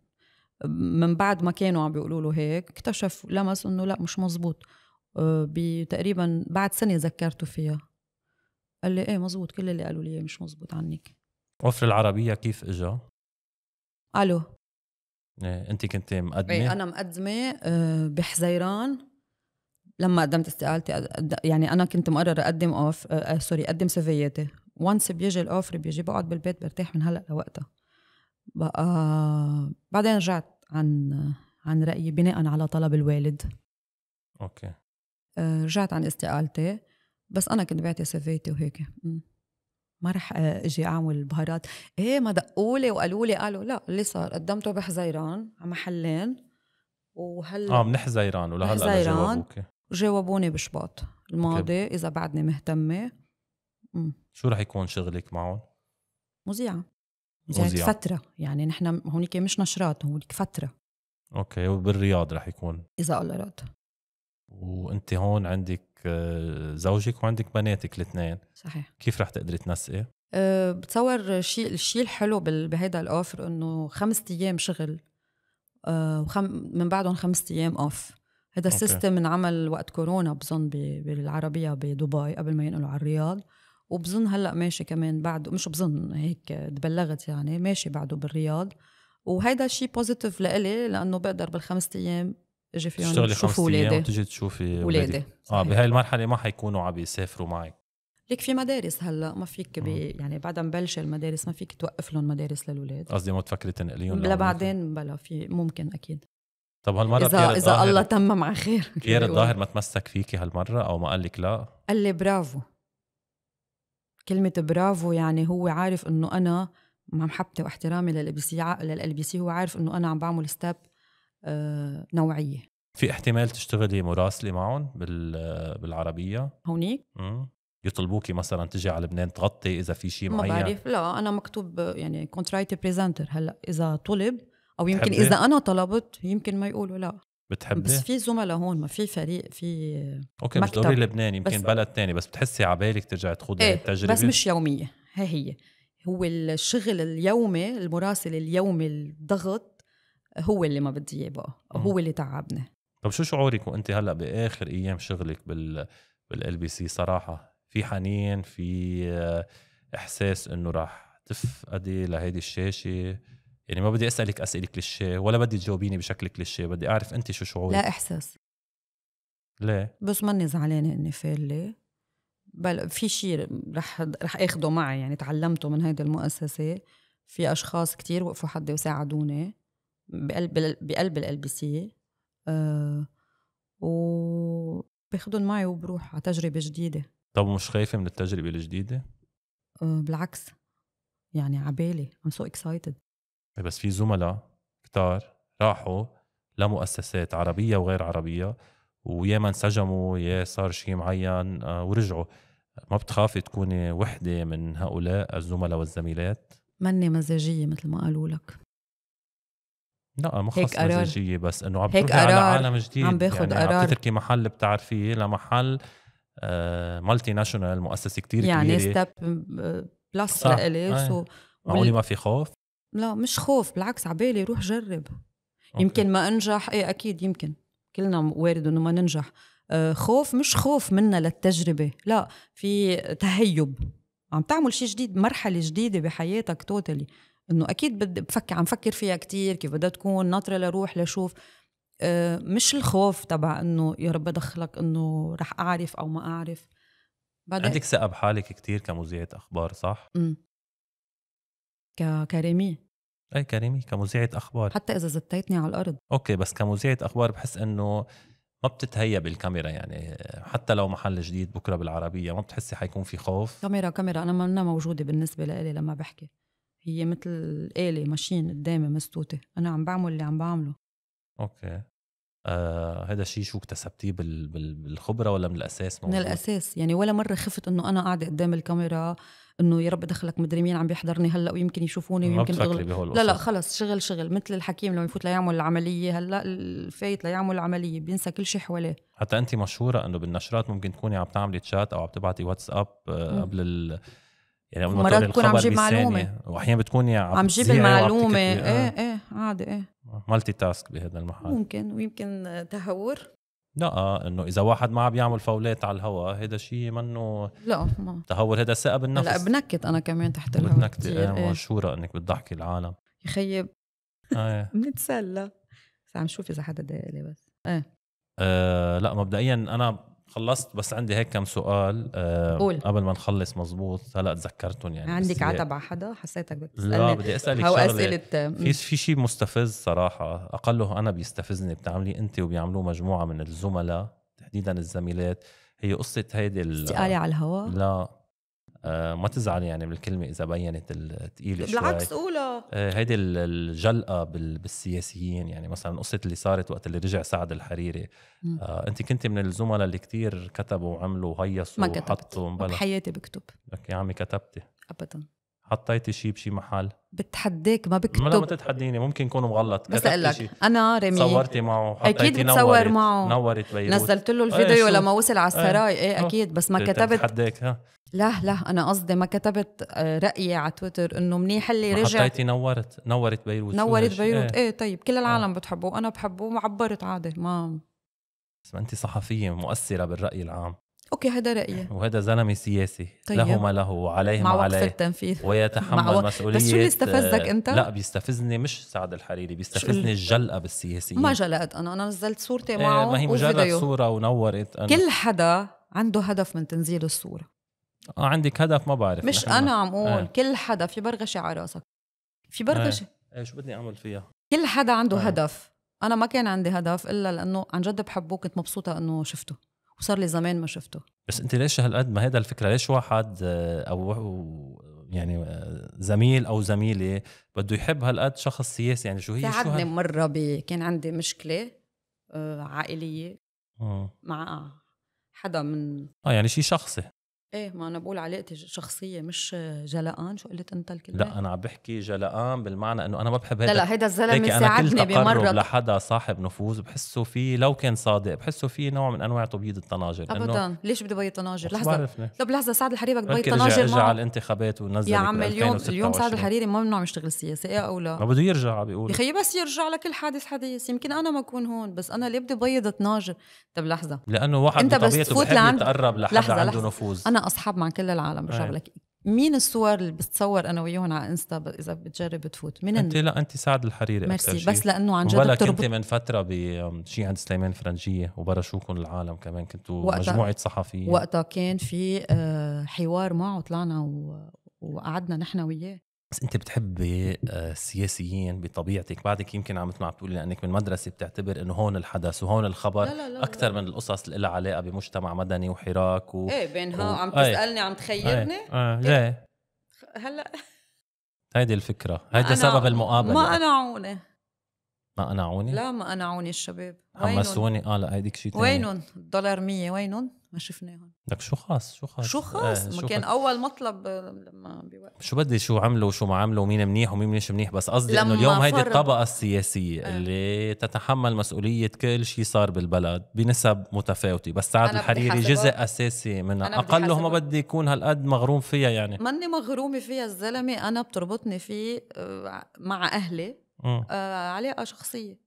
من بعد ما كانوا عم بيقولوا له هيك اكتشف لمس انه لا مش مزبوط آه، بتقريبا بعد سنه ذكرته فيها قال لي ايه مزبوط كل اللي قالوا لي إيه مش مزبوط عنك
وفر العربيه كيف اجا الو إيه، انت كنت مقدمه ايه انا
مقدمه آه، بحزيران لما قدمت استقالتي يعني انا كنت مقرر اقدم اوف آه سوري آه، اقدم سيفياتي وانس بيجي الاوفر بيجي بقعد بالبيت برتاح من هلا لوقتها بقى آه، بعدين رجعت عن عن رايي بناء على طلب الوالد اوكي آه، رجعت عن استقالتي بس انا كنت بعتي سيفيتي وهيك ما رح اجي اعمل بهارات ايه ما دقولي وقالوا لي قالوا لا اللي صار قدمته بحزيران على محلين وهلا اه من حزيران ولهلا حزيران جاوبوني بشباط الماضي okay. اذا بعدني مهتمه
شو رح يكون شغلك معهم؟
مذيعه مذيعه فتره يعني نحن هونيك مش نشرات هونيك فتره
اوكي وبالرياض رح يكون
اذا الله راد
وانت هون عندك آه، زوجك وعندك بناتك الاثنين صحيح كيف رح تقدري تنسقي؟
أه بتصور الشيء الشيء الحلو بهيدا الاوفر انه خمس ايام شغل أه وخم من بعدهم خمس ايام اوف هذا السيستم انعمل وقت كورونا بظن بالعربيه بدبي قبل ما ينقلوا على الرياض وبظن هلا ماشي كمان بعده مش بظن هيك تبلغت يعني ماشي بعده بالرياض وهيدا شيء بوزيتيف لإلي لانه بقدر بالخمس ايام اجي فيهم شوف اولادي وتجي تشوفي اولادي اه بهاي
المرحله ما حيكونوا عم يسافروا معك
ليك في مدارس هلا ما فيك بي يعني بعد مبلش المدارس ما فيك توقف لهم مدارس للاولاد قصدي
ما تفكري تنقليهم
لبعدين بلا في ممكن اكيد
طب هالمرة إذا إذا الله
تمم على خير بيير الظاهر أيوة.
ما تمسك فيكي هالمرة أو ما قال لك لا
قال لي برافو كلمة برافو يعني هو عارف إنه أنا مع محبتي واحترامي للال بي سي للال بي سي هو عارف إنه أنا عم بعمل ستاب آه، نوعية
في احتمال تشتغلي مراسلة معهم بالعربية هونيك؟ امم يطلبوكي مثلا تجي على لبنان تغطي اذا في شيء معين ما بعرف
لا انا مكتوب يعني كنت بريزنتر هلا اذا طلب او يمكن بتحبي؟ اذا انا طلبت يمكن ما يقولوا لا
بتحبي بس في
زملاء هون ما في فريق في اوكي مكتب. مش ضروري لبنان يمكن بلد
تاني بس بتحسي على بالك ترجعي تخوضي ايه التجربه بس مش
يوميه هي هي هو الشغل اليومي المراسل اليومي الضغط هو اللي ما بدي اياه بقى هو اللي تعبني
طب شو شعورك وانت هلا باخر ايام شغلك بال بالال بي سي صراحه في حنين في احساس انه راح تفقدي لهيدي الشاشه يعني ما بدي اسالك اسئله كليشيه ولا بدي تجاوبيني بشكل كليشيه بدي اعرف انت شو شعورك لا احساس ليه
بس ماني زعلانه اني فالي بل في شيء رح رح اخده معي يعني تعلمته من هيدي المؤسسه في اشخاص كتير وقفوا حدي وساعدوني بقلب بقلب ال سي أه و معي وبروح على تجربه جديده
طب مش خايفه من التجربه الجديده؟
أه بالعكس يعني عبالي I'm so excited
بس في زملاء كتار راحوا لمؤسسات عربية وغير عربية ويا ما انسجموا يا صار شيء معين آه، ورجعوا ما بتخافي تكوني وحدة من هؤلاء الزملاء والزميلات؟
مني مزاجية مثل ما قالوا لك
لا ما خص مزاجية بس انه عم تروحي على عالم جديد عم باخذ يعني قرار عم تتركي محل بتعرفيه لمحل مالتي آه، ناشونال مؤسسة كتير يعني كبيرة يعني ستيب بلس لإلي معقولة ما في خوف؟
لا مش خوف بالعكس عبالي روح جرب أوكي. يمكن ما انجح ايه اكيد يمكن كلنا وارد انه ما ننجح آه خوف مش خوف منا للتجربه لا في تهيب عم تعمل شيء جديد مرحله جديده بحياتك توتالي انه اكيد بدي بفكر عم فكر فيها كتير كيف بدها تكون ناطره لروح لشوف آه مش الخوف تبع انه يا رب ادخلك انه رح اعرف او ما اعرف بعدين عندك
ثقه بحالك كتير كمذيعه اخبار صح؟
امم ككريمي
اي كريمي كمذيعه اخبار حتى
اذا زتيتني على الارض
اوكي بس كمذيعه اخبار بحس انه ما بتتهيأ بالكاميرا يعني حتى لو محل جديد بكره بالعربيه ما بتحسي حيكون في خوف
كاميرا كاميرا انا منا موجوده بالنسبه لإلي لما بحكي هي مثل آلة ماشين قدامي مستوته أنا عم بعمل اللي عم بعمله
أوكي آه هذا الشيء شو اكتسبتيه بالخبرة ولا من الأساس موجود؟ من
الأساس يعني ولا مرة خفت إنه أنا قاعدة قدام الكاميرا انه يا رب دخلك مدري مين عم بيحضرني هلا ويمكن يشوفوني ويمكن أغل... لا لا خلص شغل شغل مثل الحكيم لما يفوت ليعمل العمليه هلا الفايت ليعمل العمليه بينسى كل شيء حواليه
حتى انت مشهوره انه بالنشرات ممكن تكوني عم تعملي تشات او عم تبعتي واتساب آه، قبل ال... يعني قبل ما مرات تكون عم جيب معلومه واحيانا بتكوني عم, عم جيب المعلومه ايه
ايه عادي ايه
مالتي تاسك بهذا المحل
ممكن ويمكن تهور
لا انه اذا واحد ما عم يعمل فاولات على الهواء هذا شيء منه لا ما تهور هذا ثقه بالنفس لا
بنكت انا كمان تحت الهواء بنكت ايه
مشهوره انك بتضحكي العالم يا خيب آه، ايه
بنتسلى بس عم شوف اذا حدا دايق لي بس ايه
آه لا مبدئيا انا خلصت بس عندي هيك كم سؤال آه، قول. قبل ما نخلص مزبوط هلا تذكرتهم يعني عندك عتب
على حدا حسيتك بتسالني لا بدي اسالك هو اسئله في في
شيء مستفز صراحه اقله انا بيستفزني بتعمليه انت وبيعملوه مجموعه من الزملاء تحديدا الزميلات هي قصه هيدي استقالة على الهواء لا آه، ما تزعل يعني من الكلمه اذا بينت الثقيله شوي بالعكس قولها آه، هيدي الجلقه بالسياسيين يعني مثلا قصه اللي صارت وقت اللي رجع سعد الحريري آه انت كنت من الزملاء اللي كتير كتبوا وعملوا وهيصوا ما كتبت بحياتي بكتب لك يا عمي كتبتي ابدا حطيتي شيء بشي محل بتحديك ما بكتب لا ما تتحديني ممكن يكون مغلط بس اقول لك انا رامي صورتي معه اكيد بتصور معه نورت بيروت نزلت له الفيديو ايه لما وصل على إيه. السراي ايه, ايه اكيد بس ما كتبت بتحديك ها
لا لا انا قصدي ما كتبت آه، رايي على تويتر انه منيح اللي رجع حطيتي
نورت نورت بيروت نورت بيروت
ايه, ايه طيب كل آه. العالم آه. بتحبه وانا بحبه وعبرت عادي ما
بس ما انت صحفيه مؤثره بالراي العام اوكي هذا رايي وهذا زلمه سياسي طيب. له ما له وعليه ما عليه التنفيذ ويتحمل مع وقت. مسؤوليه بس شو اللي استفزك آه، انت؟ لا بيستفزني مش سعد الحريري بيستفزني الجلقه بالسياسيه ما
جلقت انا انا نزلت صورتي معه ايه ما هي مجرد وفيديو. صوره
ونورت أنا. كل
حدا عنده هدف من تنزيل الصوره
اه عندك هدف ما بعرف مش انا عم اقول آه. كل
حدا في برغشه على راسك في برغشه
آه. آه. شو بدي اعمل فيها
كل حدا عنده آه. هدف انا ما كان عندي هدف الا لانه عن جد بحبه كنت مبسوطه انه شفته وصار لي زمان ما شفته
بس انت ليش هالقد ما هيدا الفكره ليش واحد آه، او يعني آه، زميل او زميله بده يحب هالقد شخص سياسي يعني شو هي شو هال...
مره بي كان عندي مشكله آه، عائليه مع حدا من
اه يعني شيء شخصي
ايه ما انا بقول علاقتي شخصيه مش جلقان شو قلت انت الكلمه لا
انا عم بحكي جلقان بالمعنى انه انا ما بحب هيدا لا لا هيدا الزلمه ساعدني بمره لحدا صاحب نفوذ بحسه فيه لو كان صادق بحسه فيه نوع من انواع تبييض الطناجر ابدا
ليش بده بيض طناجر لحظه طب لحظه سعد الحريري بدك بيض طناجر رجع على
الانتخابات ونزل يا عم اليوم اليوم سعد الحريري
ما ممنوع يشتغل سياسة ايه او لا ما
بده يرجع بيقول
يا بس يرجع لكل حادث حديث يمكن انا ما اكون هون بس انا ليه بدي بيض طناجر طب لحظه لانه واحد انت بس تفوت يتقرب لحدا عنده نفوذ اصحاب مع كل العالم أيوه. بشغلك لك مين الصور اللي بتصور انا وياهم على انستا اذا بتجرب تفوت من انت لا انت سعد الحريري ميرسي بس لانه عن جد ولا كنت
من فتره بشي عند سليمان فرنجيه وبرشوكم العالم كمان كنتوا مجموعه صحفيين وقتها
كان في آه، حوار معه طلعنا و... وقعدنا نحن وياه
بس انت بتحبي آه، السياسيين بطبيعتك بعدك يمكن عم عم بتقولي لانك من مدرسه بتعتبر انه هون الحدث وهون الخبر لا لا لا اكثر لا. من القصص اللي لها علاقه بمجتمع مدني وحراك و... ايه بين ها و... عم إيه. تسالني عم تخيرني ايه, آه. ليه هلا هيدي الفكره هيدا سبب المقابله ما
انا عونه
ما قنعوني؟ لا
ما قنعوني الشباب حمسوني اه لا هيديك شيء تاني وينهم؟ الدولار 100 وينهم؟ ما شفناهم
لك شو خاص شو خاص شو خاص آه ما كان خاص.
اول مطلب آه، لما
بوقت شو بدي شو عملوا وشو ما عملوا ومين منيح ومين مش منيح بس قصدي انه اليوم هيدي الطبقه السياسيه آه. اللي تتحمل مسؤوليه كل شيء صار بالبلد بنسب متفاوته بس سعد الحريري جزء اساسي منها اقله ما بدي يكون هالقد مغروم فيها يعني ماني
مغرومه فيها الزلمه انا بتربطني فيه آه، مع اهلي آه, آه، علاقه شخصيه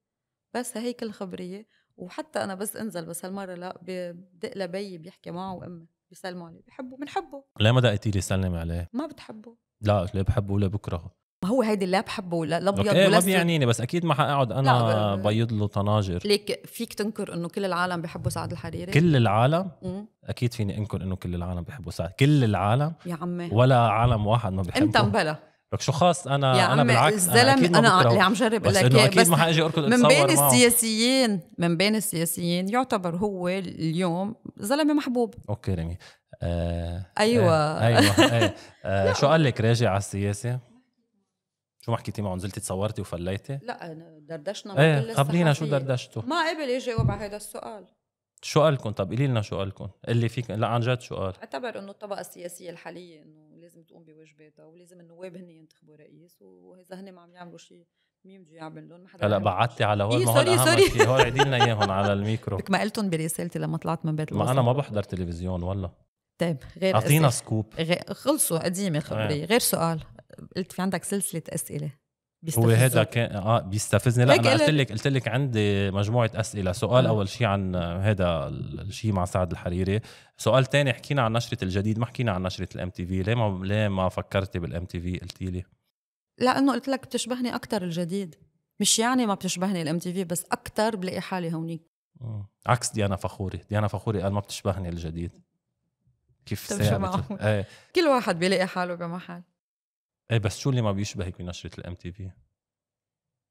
بس هيك الخبريه وحتى انا بس انزل بس هالمره لا بدق لبي بيحكي معه وامي بيسلموا عليه بحبه بنحبه
ليه ما دقيتي لي سلمي عليه؟
ما بتحبه
لا ليه بحبه ولا بكرهه
ما هو هيدي لا بحبه ولا لا ابيض ولا ما بيعنيني
بس اكيد ما حقعد انا بيض له طناجر
ليك فيك تنكر انه كل العالم بحبوا سعد الحريري كل العالم مم.
اكيد فيني انكر انه كل العالم بحبوا سعد كل العالم يا عمي ولا عالم واحد ما بحبه انت مبلا لك شو خاص انا يا انا بالعكس الزلم انا, أنا اللي عم جرب بس لك إيه، اكيد بس ما حاجي اركض من بين
السياسيين معه. من بين السياسيين يعتبر هو اليوم زلمه محبوب
اوكي ريمي آه ايوه آه ايوه آه آه شو قال لك راجع على السياسه؟ شو ما حكيتي معه نزلتي تصورتي وفليتي؟
لا دردشنا ايه خبرينا شو دردشتوا ما قبل يجاوب على هذا السؤال
شو قالكم طب قولي لنا شو قالكم اللي فيك لا عن جد شو قال
اعتبر انه الطبقه السياسيه الحاليه انه لازم تقوم بواجباتها ولازم النواب هن ينتخبوا رئيس واذا هن ما عم يعملوا شيء مين بده يعمل لهم ما
حدا هلا بعتلي على هول إيه سوري سوري اهم هول عيدي لنا اياهم على الميكرو
ما قلتهم برسالتي لما طلعت من بيت ما انا ما
بحضر تلفزيون والله
طيب غير اعطينا سكوب غير خلصوا قديمه خبريه غير سؤال قلت في عندك سلسله اسئله هو هذا كان
اه بيستفزني لا انا قلت لك قلت لك عندي مجموعه اسئله سؤال مم. آه. اول شيء عن هذا الشيء مع سعد الحريري سؤال تاني حكينا عن نشره الجديد ما حكينا عن نشره الام تي في ليه ما ليه ما فكرتي بالام تي في قلتي لي
لانه قلت لك بتشبهني اكثر الجديد مش يعني ما بتشبهني الام تي في بس اكثر بلاقي حالي هونيك
آه. عكس ديانا فخوري ديانا فخوري قال ما بتشبهني الجديد كيف طيب ايه.
كل واحد بيلاقي حاله بمحل
ايه بس شو اللي ما بيشبهك بنشره الام تي في؟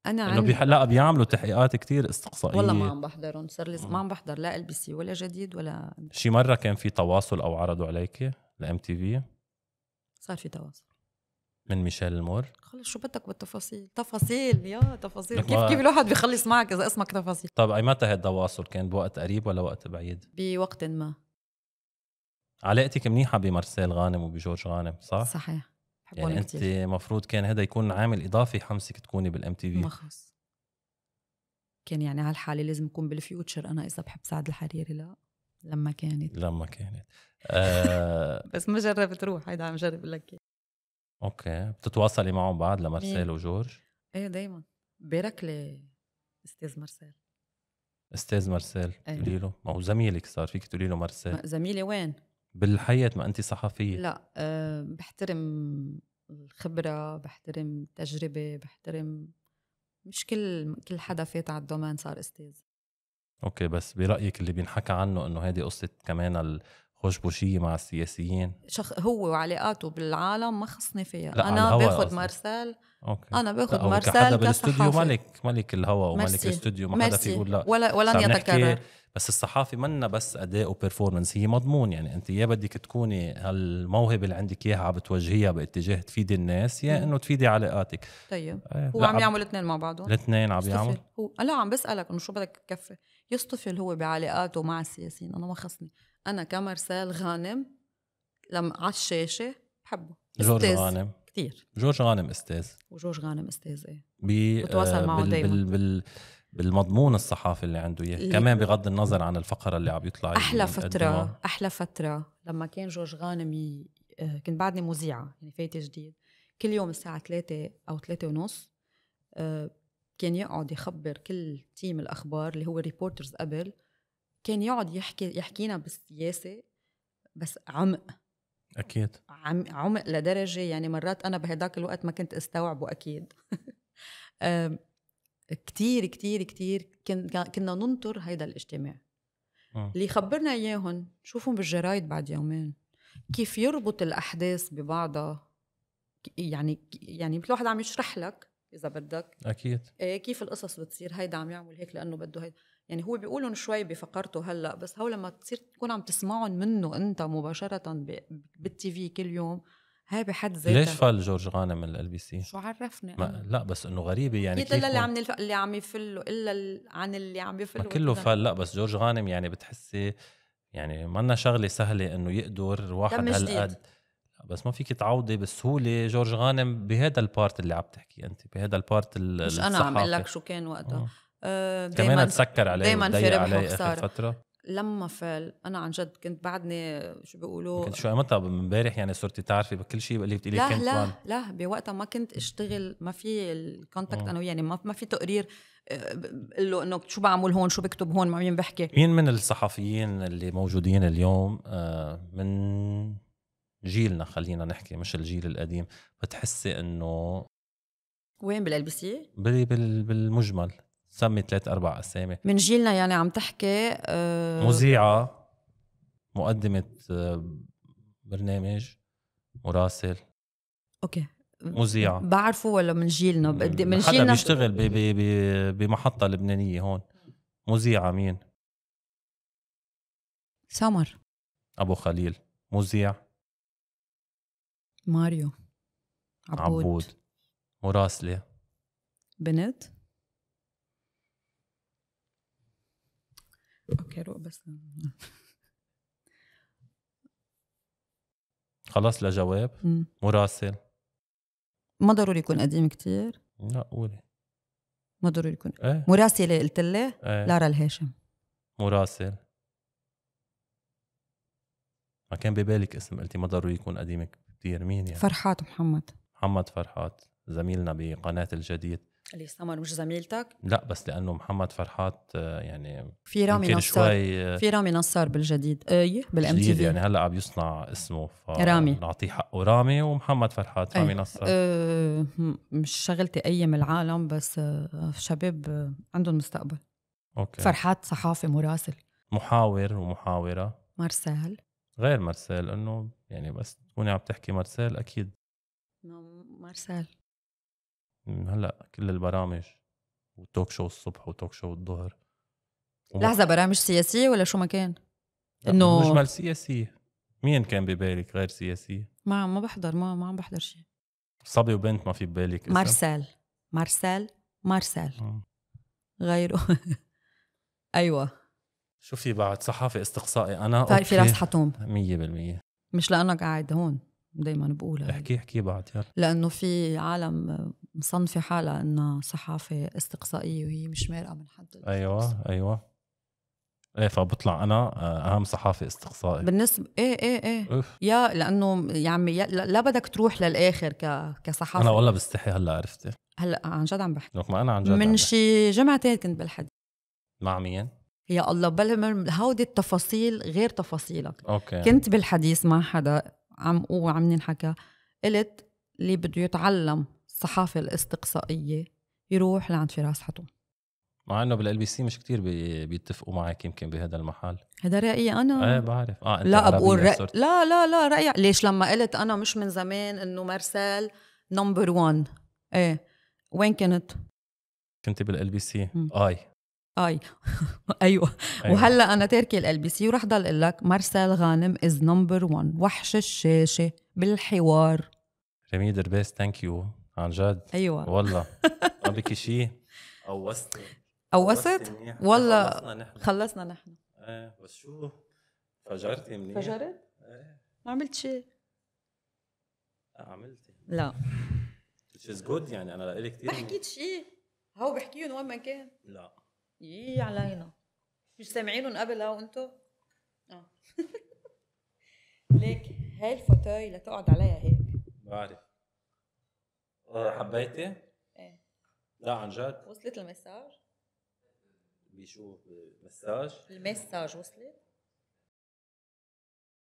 انا انه بيح... لا
بيعملوا تحقيقات كتير استقصائيه والله ما عم
بحضرهم صار لي ما عم بحضر لا ال بي سي ولا جديد ولا
شي مره كان في تواصل او عرضوا عليك الام تي في؟
صار في تواصل
من ميشيل المور
خلص شو بدك بالتفاصيل تفاصيل يا تفاصيل كيف كيف الواحد بيخلص معك اذا اسمك تفاصيل
طب اي متى هالتواصل كان بوقت قريب ولا وقت بعيد
بوقت ما
علاقتك منيحه بمارسيل غانم وبجورج غانم صح صحيح يعني انت مفروض كان هذا يكون عامل اضافي حمسك تكوني بالام تي في مخص
كان يعني على الحالة لازم اكون بالفيوتشر انا اذا بحب سعد الحريري لا لما كانت
لما كانت آه بس
ما جربت روح هيدا عم جرب لك
اوكي بتتواصلي معهم بعد لمارسيل إيه. وجورج؟
ايه دايما بارك لي استاذ مارسيل
استاذ مارسيل تقولي إيه. له ما هو زميلك صار فيك تقولي له مارسيل
زميلي وين؟
بالحياه ما انت صحفيه
لا أه بحترم الخبره بحترم التجربه بحترم مش كل كل حدا فات على الدومين صار استاذ
اوكي بس برايك اللي بينحكى عنه انه هذه قصه كمان خشبوشية مع السياسيين
شخ... هو وعلاقاته بالعالم ما خصني فيها لا أنا باخذ مارسيل أوكي. أنا باخذ مارسيل بالاستوديو ملك ملك
الهوا وملك الاستوديو ما حدا في يقول لا ولا ولن يتكرر بس الصحافي منا بس اداء وبرفورمنس هي مضمون يعني انت يا بدك تكوني هالموهبه اللي عندك اياها عم بتوجهيها باتجاه تفيدي الناس يا انه تفيدي علاقاتك طيب آه هو عم يعمل اثنين مع بعضهم الاثنين عم يعمل
هو لا عم بسالك انه شو بدك تكفي يصطفل هو بعلاقاته مع السياسيين انا ما خصني انا كمرسال غانم لما على الشاشه بحبه
جورج غانم كثير جورج غانم استاذ
وجورج غانم استاذ ايه بتواصل آه، معه بال دايما بال
بال بالمضمون الصحافي اللي عنده اياه كمان بغض النظر عن الفقره اللي عم يطلع احلى فتره
احلى فتره لما كان جورج غانم ي... آه، كنت بعدني مذيعه يعني فايته جديد كل يوم الساعه 3 او 3 ونص آه، كان يقعد يخبر كل تيم الاخبار اللي هو ريبورترز قبل كان يقعد يحكي يحكينا بالسياسه بس عمق اكيد عم عمق لدرجه يعني مرات انا بهداك الوقت ما كنت استوعبه اكيد كتير كتير كتير كنا ننطر هيدا الاجتماع آه. اللي خبرنا اياهم شوفهم بالجرايد بعد يومين كيف يربط الاحداث ببعضها يعني يعني مثل واحد عم يشرح لك اذا بدك اكيد إيه، كيف القصص بتصير هيدا عم يعمل هيك لانه بده هيدا يعني هو بيقولهم شوي بفقرته هلا بس هو لما تصير تكون عم تسمعهم منه انت مباشره بالتي في كل يوم هاي بحد ذاتها ليش فال
جورج غانم من ال بي سي؟ شو عرفني ما لا بس انه غريبه يعني كيف اللي عم
نلف... اللي عم يفلوا الا عن اللي عم يفلوا كله فال
لا بس جورج غانم يعني بتحسي يعني لنا شغله سهله انه يقدر واحد هالقد بس ما فيك تعوضي بسهوله جورج غانم بهذا البارت اللي عم تحكي انت بهذا البارت مش انا عم اقول لك شو
كان وقتها آه. آه، كمان اتسكر عليه دايما في ربحه فترة لما فل انا عن جد كنت بعدني شو بيقولوا كنت شو
متى طيب امبارح يعني صرتي تعرفي بكل شيء اللي بتقولي لا كنت لا وان.
لا بوقتها ما كنت اشتغل ما في الكونتاكت انا وياه يعني ما في تقرير آه، بقول له انه شو بعمل هون شو بكتب هون مع مين بحكي مين
من الصحفيين اللي موجودين اليوم آه، من جيلنا خلينا نحكي مش الجيل القديم بتحسي انه
وين بالال بي سي؟
بالمجمل سمي ثلاث اربع اسامي من
جيلنا يعني عم تحكي أه
مذيعه مقدمه آه، برنامج مراسل
اوكي مذيعة بعرفه ولا من جيلنا من من حدا جيلنا بيشتغل بي
بي بي بمحطة لبنانية هون مذيعة مين؟ سمر أبو خليل مذيع
ماريو عبود, عبود.
مراسلة
بنت اوكي روق بس
خلص لجواب مراسل
ما ضروري يكون قديم كتير لا قولي ما ضروري يكون ايه؟ مراسلة قلت لي ايه؟ لارا الهاشم
مراسل ما كان ببالك اسم قلتي ما ضروري يكون قديم كتير مين يعني فرحات محمد محمد فرحات زميلنا بقناة الجديد
اللي سمر مش زميلتك؟
لا بس لانه محمد فرحات آه، يعني في رامي نصار شوي آه، في رامي
نصار بالجديد آه، اي بالام تي في يعني
هلا عم يصنع اسمه رامي نعطيه حقه رامي ومحمد فرحات رامي إيه، نصار
أه مش شغلتي من العالم بس شباب عندهم مستقبل اوكي فرحات صحافي مراسل
محاور ومحاوره مرسال غير مرسال انه يعني بس تكوني عم تحكي مرسال اكيد
نعم، مرسال
هلا كل البرامج وتوك شو الصبح وتوك شو الظهر لحظه برامج
سياسيه ولا شو ما كان؟
انه مجمل سياسيه مين كان ببالك غير سياسيه؟
ما ما بحضر ما ما عم بحضر شيء
صبي وبنت ما في ببالك مارسيل
مارسيل مارسيل غيره ايوه
شو في بعد صحافي استقصائي انا طيب في راس حتوم 100%
مش لانك قاعد هون دائما بقولها
احكي احكي بعد يلا
لانه في عالم مصنفه حالها انها صحافه استقصائيه وهي مش مارقه من حد
ايوه ايوه ايه فبطلع انا آه، اهم صحافي استقصائي
بالنسبه ايه ايه ايه أوف. يا لانه يا عمي يا لا بدك تروح للاخر ك كصحافه انا والله
بستحي هلا عرفتي
هلا عن جد عم بحكي
ما انا عن جد من
شي جمعتين كنت بالحديث مع مين؟ يا الله بل هودي التفاصيل غير تفاصيلك
أوكي. كنت
بالحديث مع حدا عم عم ننحكى قلت اللي بده يتعلم الصحافة الاستقصائية يروح لعند فراس حتون
مع انه بالال بي سي مش كثير بي... بيتفقوا معك يمكن بهذا المحل هذا رايي انا ايه بعرف اه انت لا بقول رأي... صرت.
لا لا لا رايي ليش لما قلت انا مش من زمان انه مارسيل نمبر 1 ايه وين كنت؟
كنت بالال بي سي اي
اي أيوه. ايوه وهلا انا تاركه ال بي سي ورح ضل اقول لك مارسيل غانم از نمبر 1 وحش الشاشه بالحوار
جميل درباس ثانك يو عن جد ايوه والله ما بك شيء قوست قوست والله خلصنا نحن خلصنا نحن ايه بس شو فجرتي منيح فجرت؟
ايه ما عملت شيء
آه، عملت لا which is good يعني انا لإلي كثير ما حكيت
شيء هو بحكيهم وين ما كان لا يي علينا مش سامعينهم قبل ها انتو؟ اه ليك هاي الفوتاي لتقعد عليها هيك
بعرف آه حبيتي؟ ايه لا عن جد وصلت المساج؟ بشو مساج؟ المساج
وصلت؟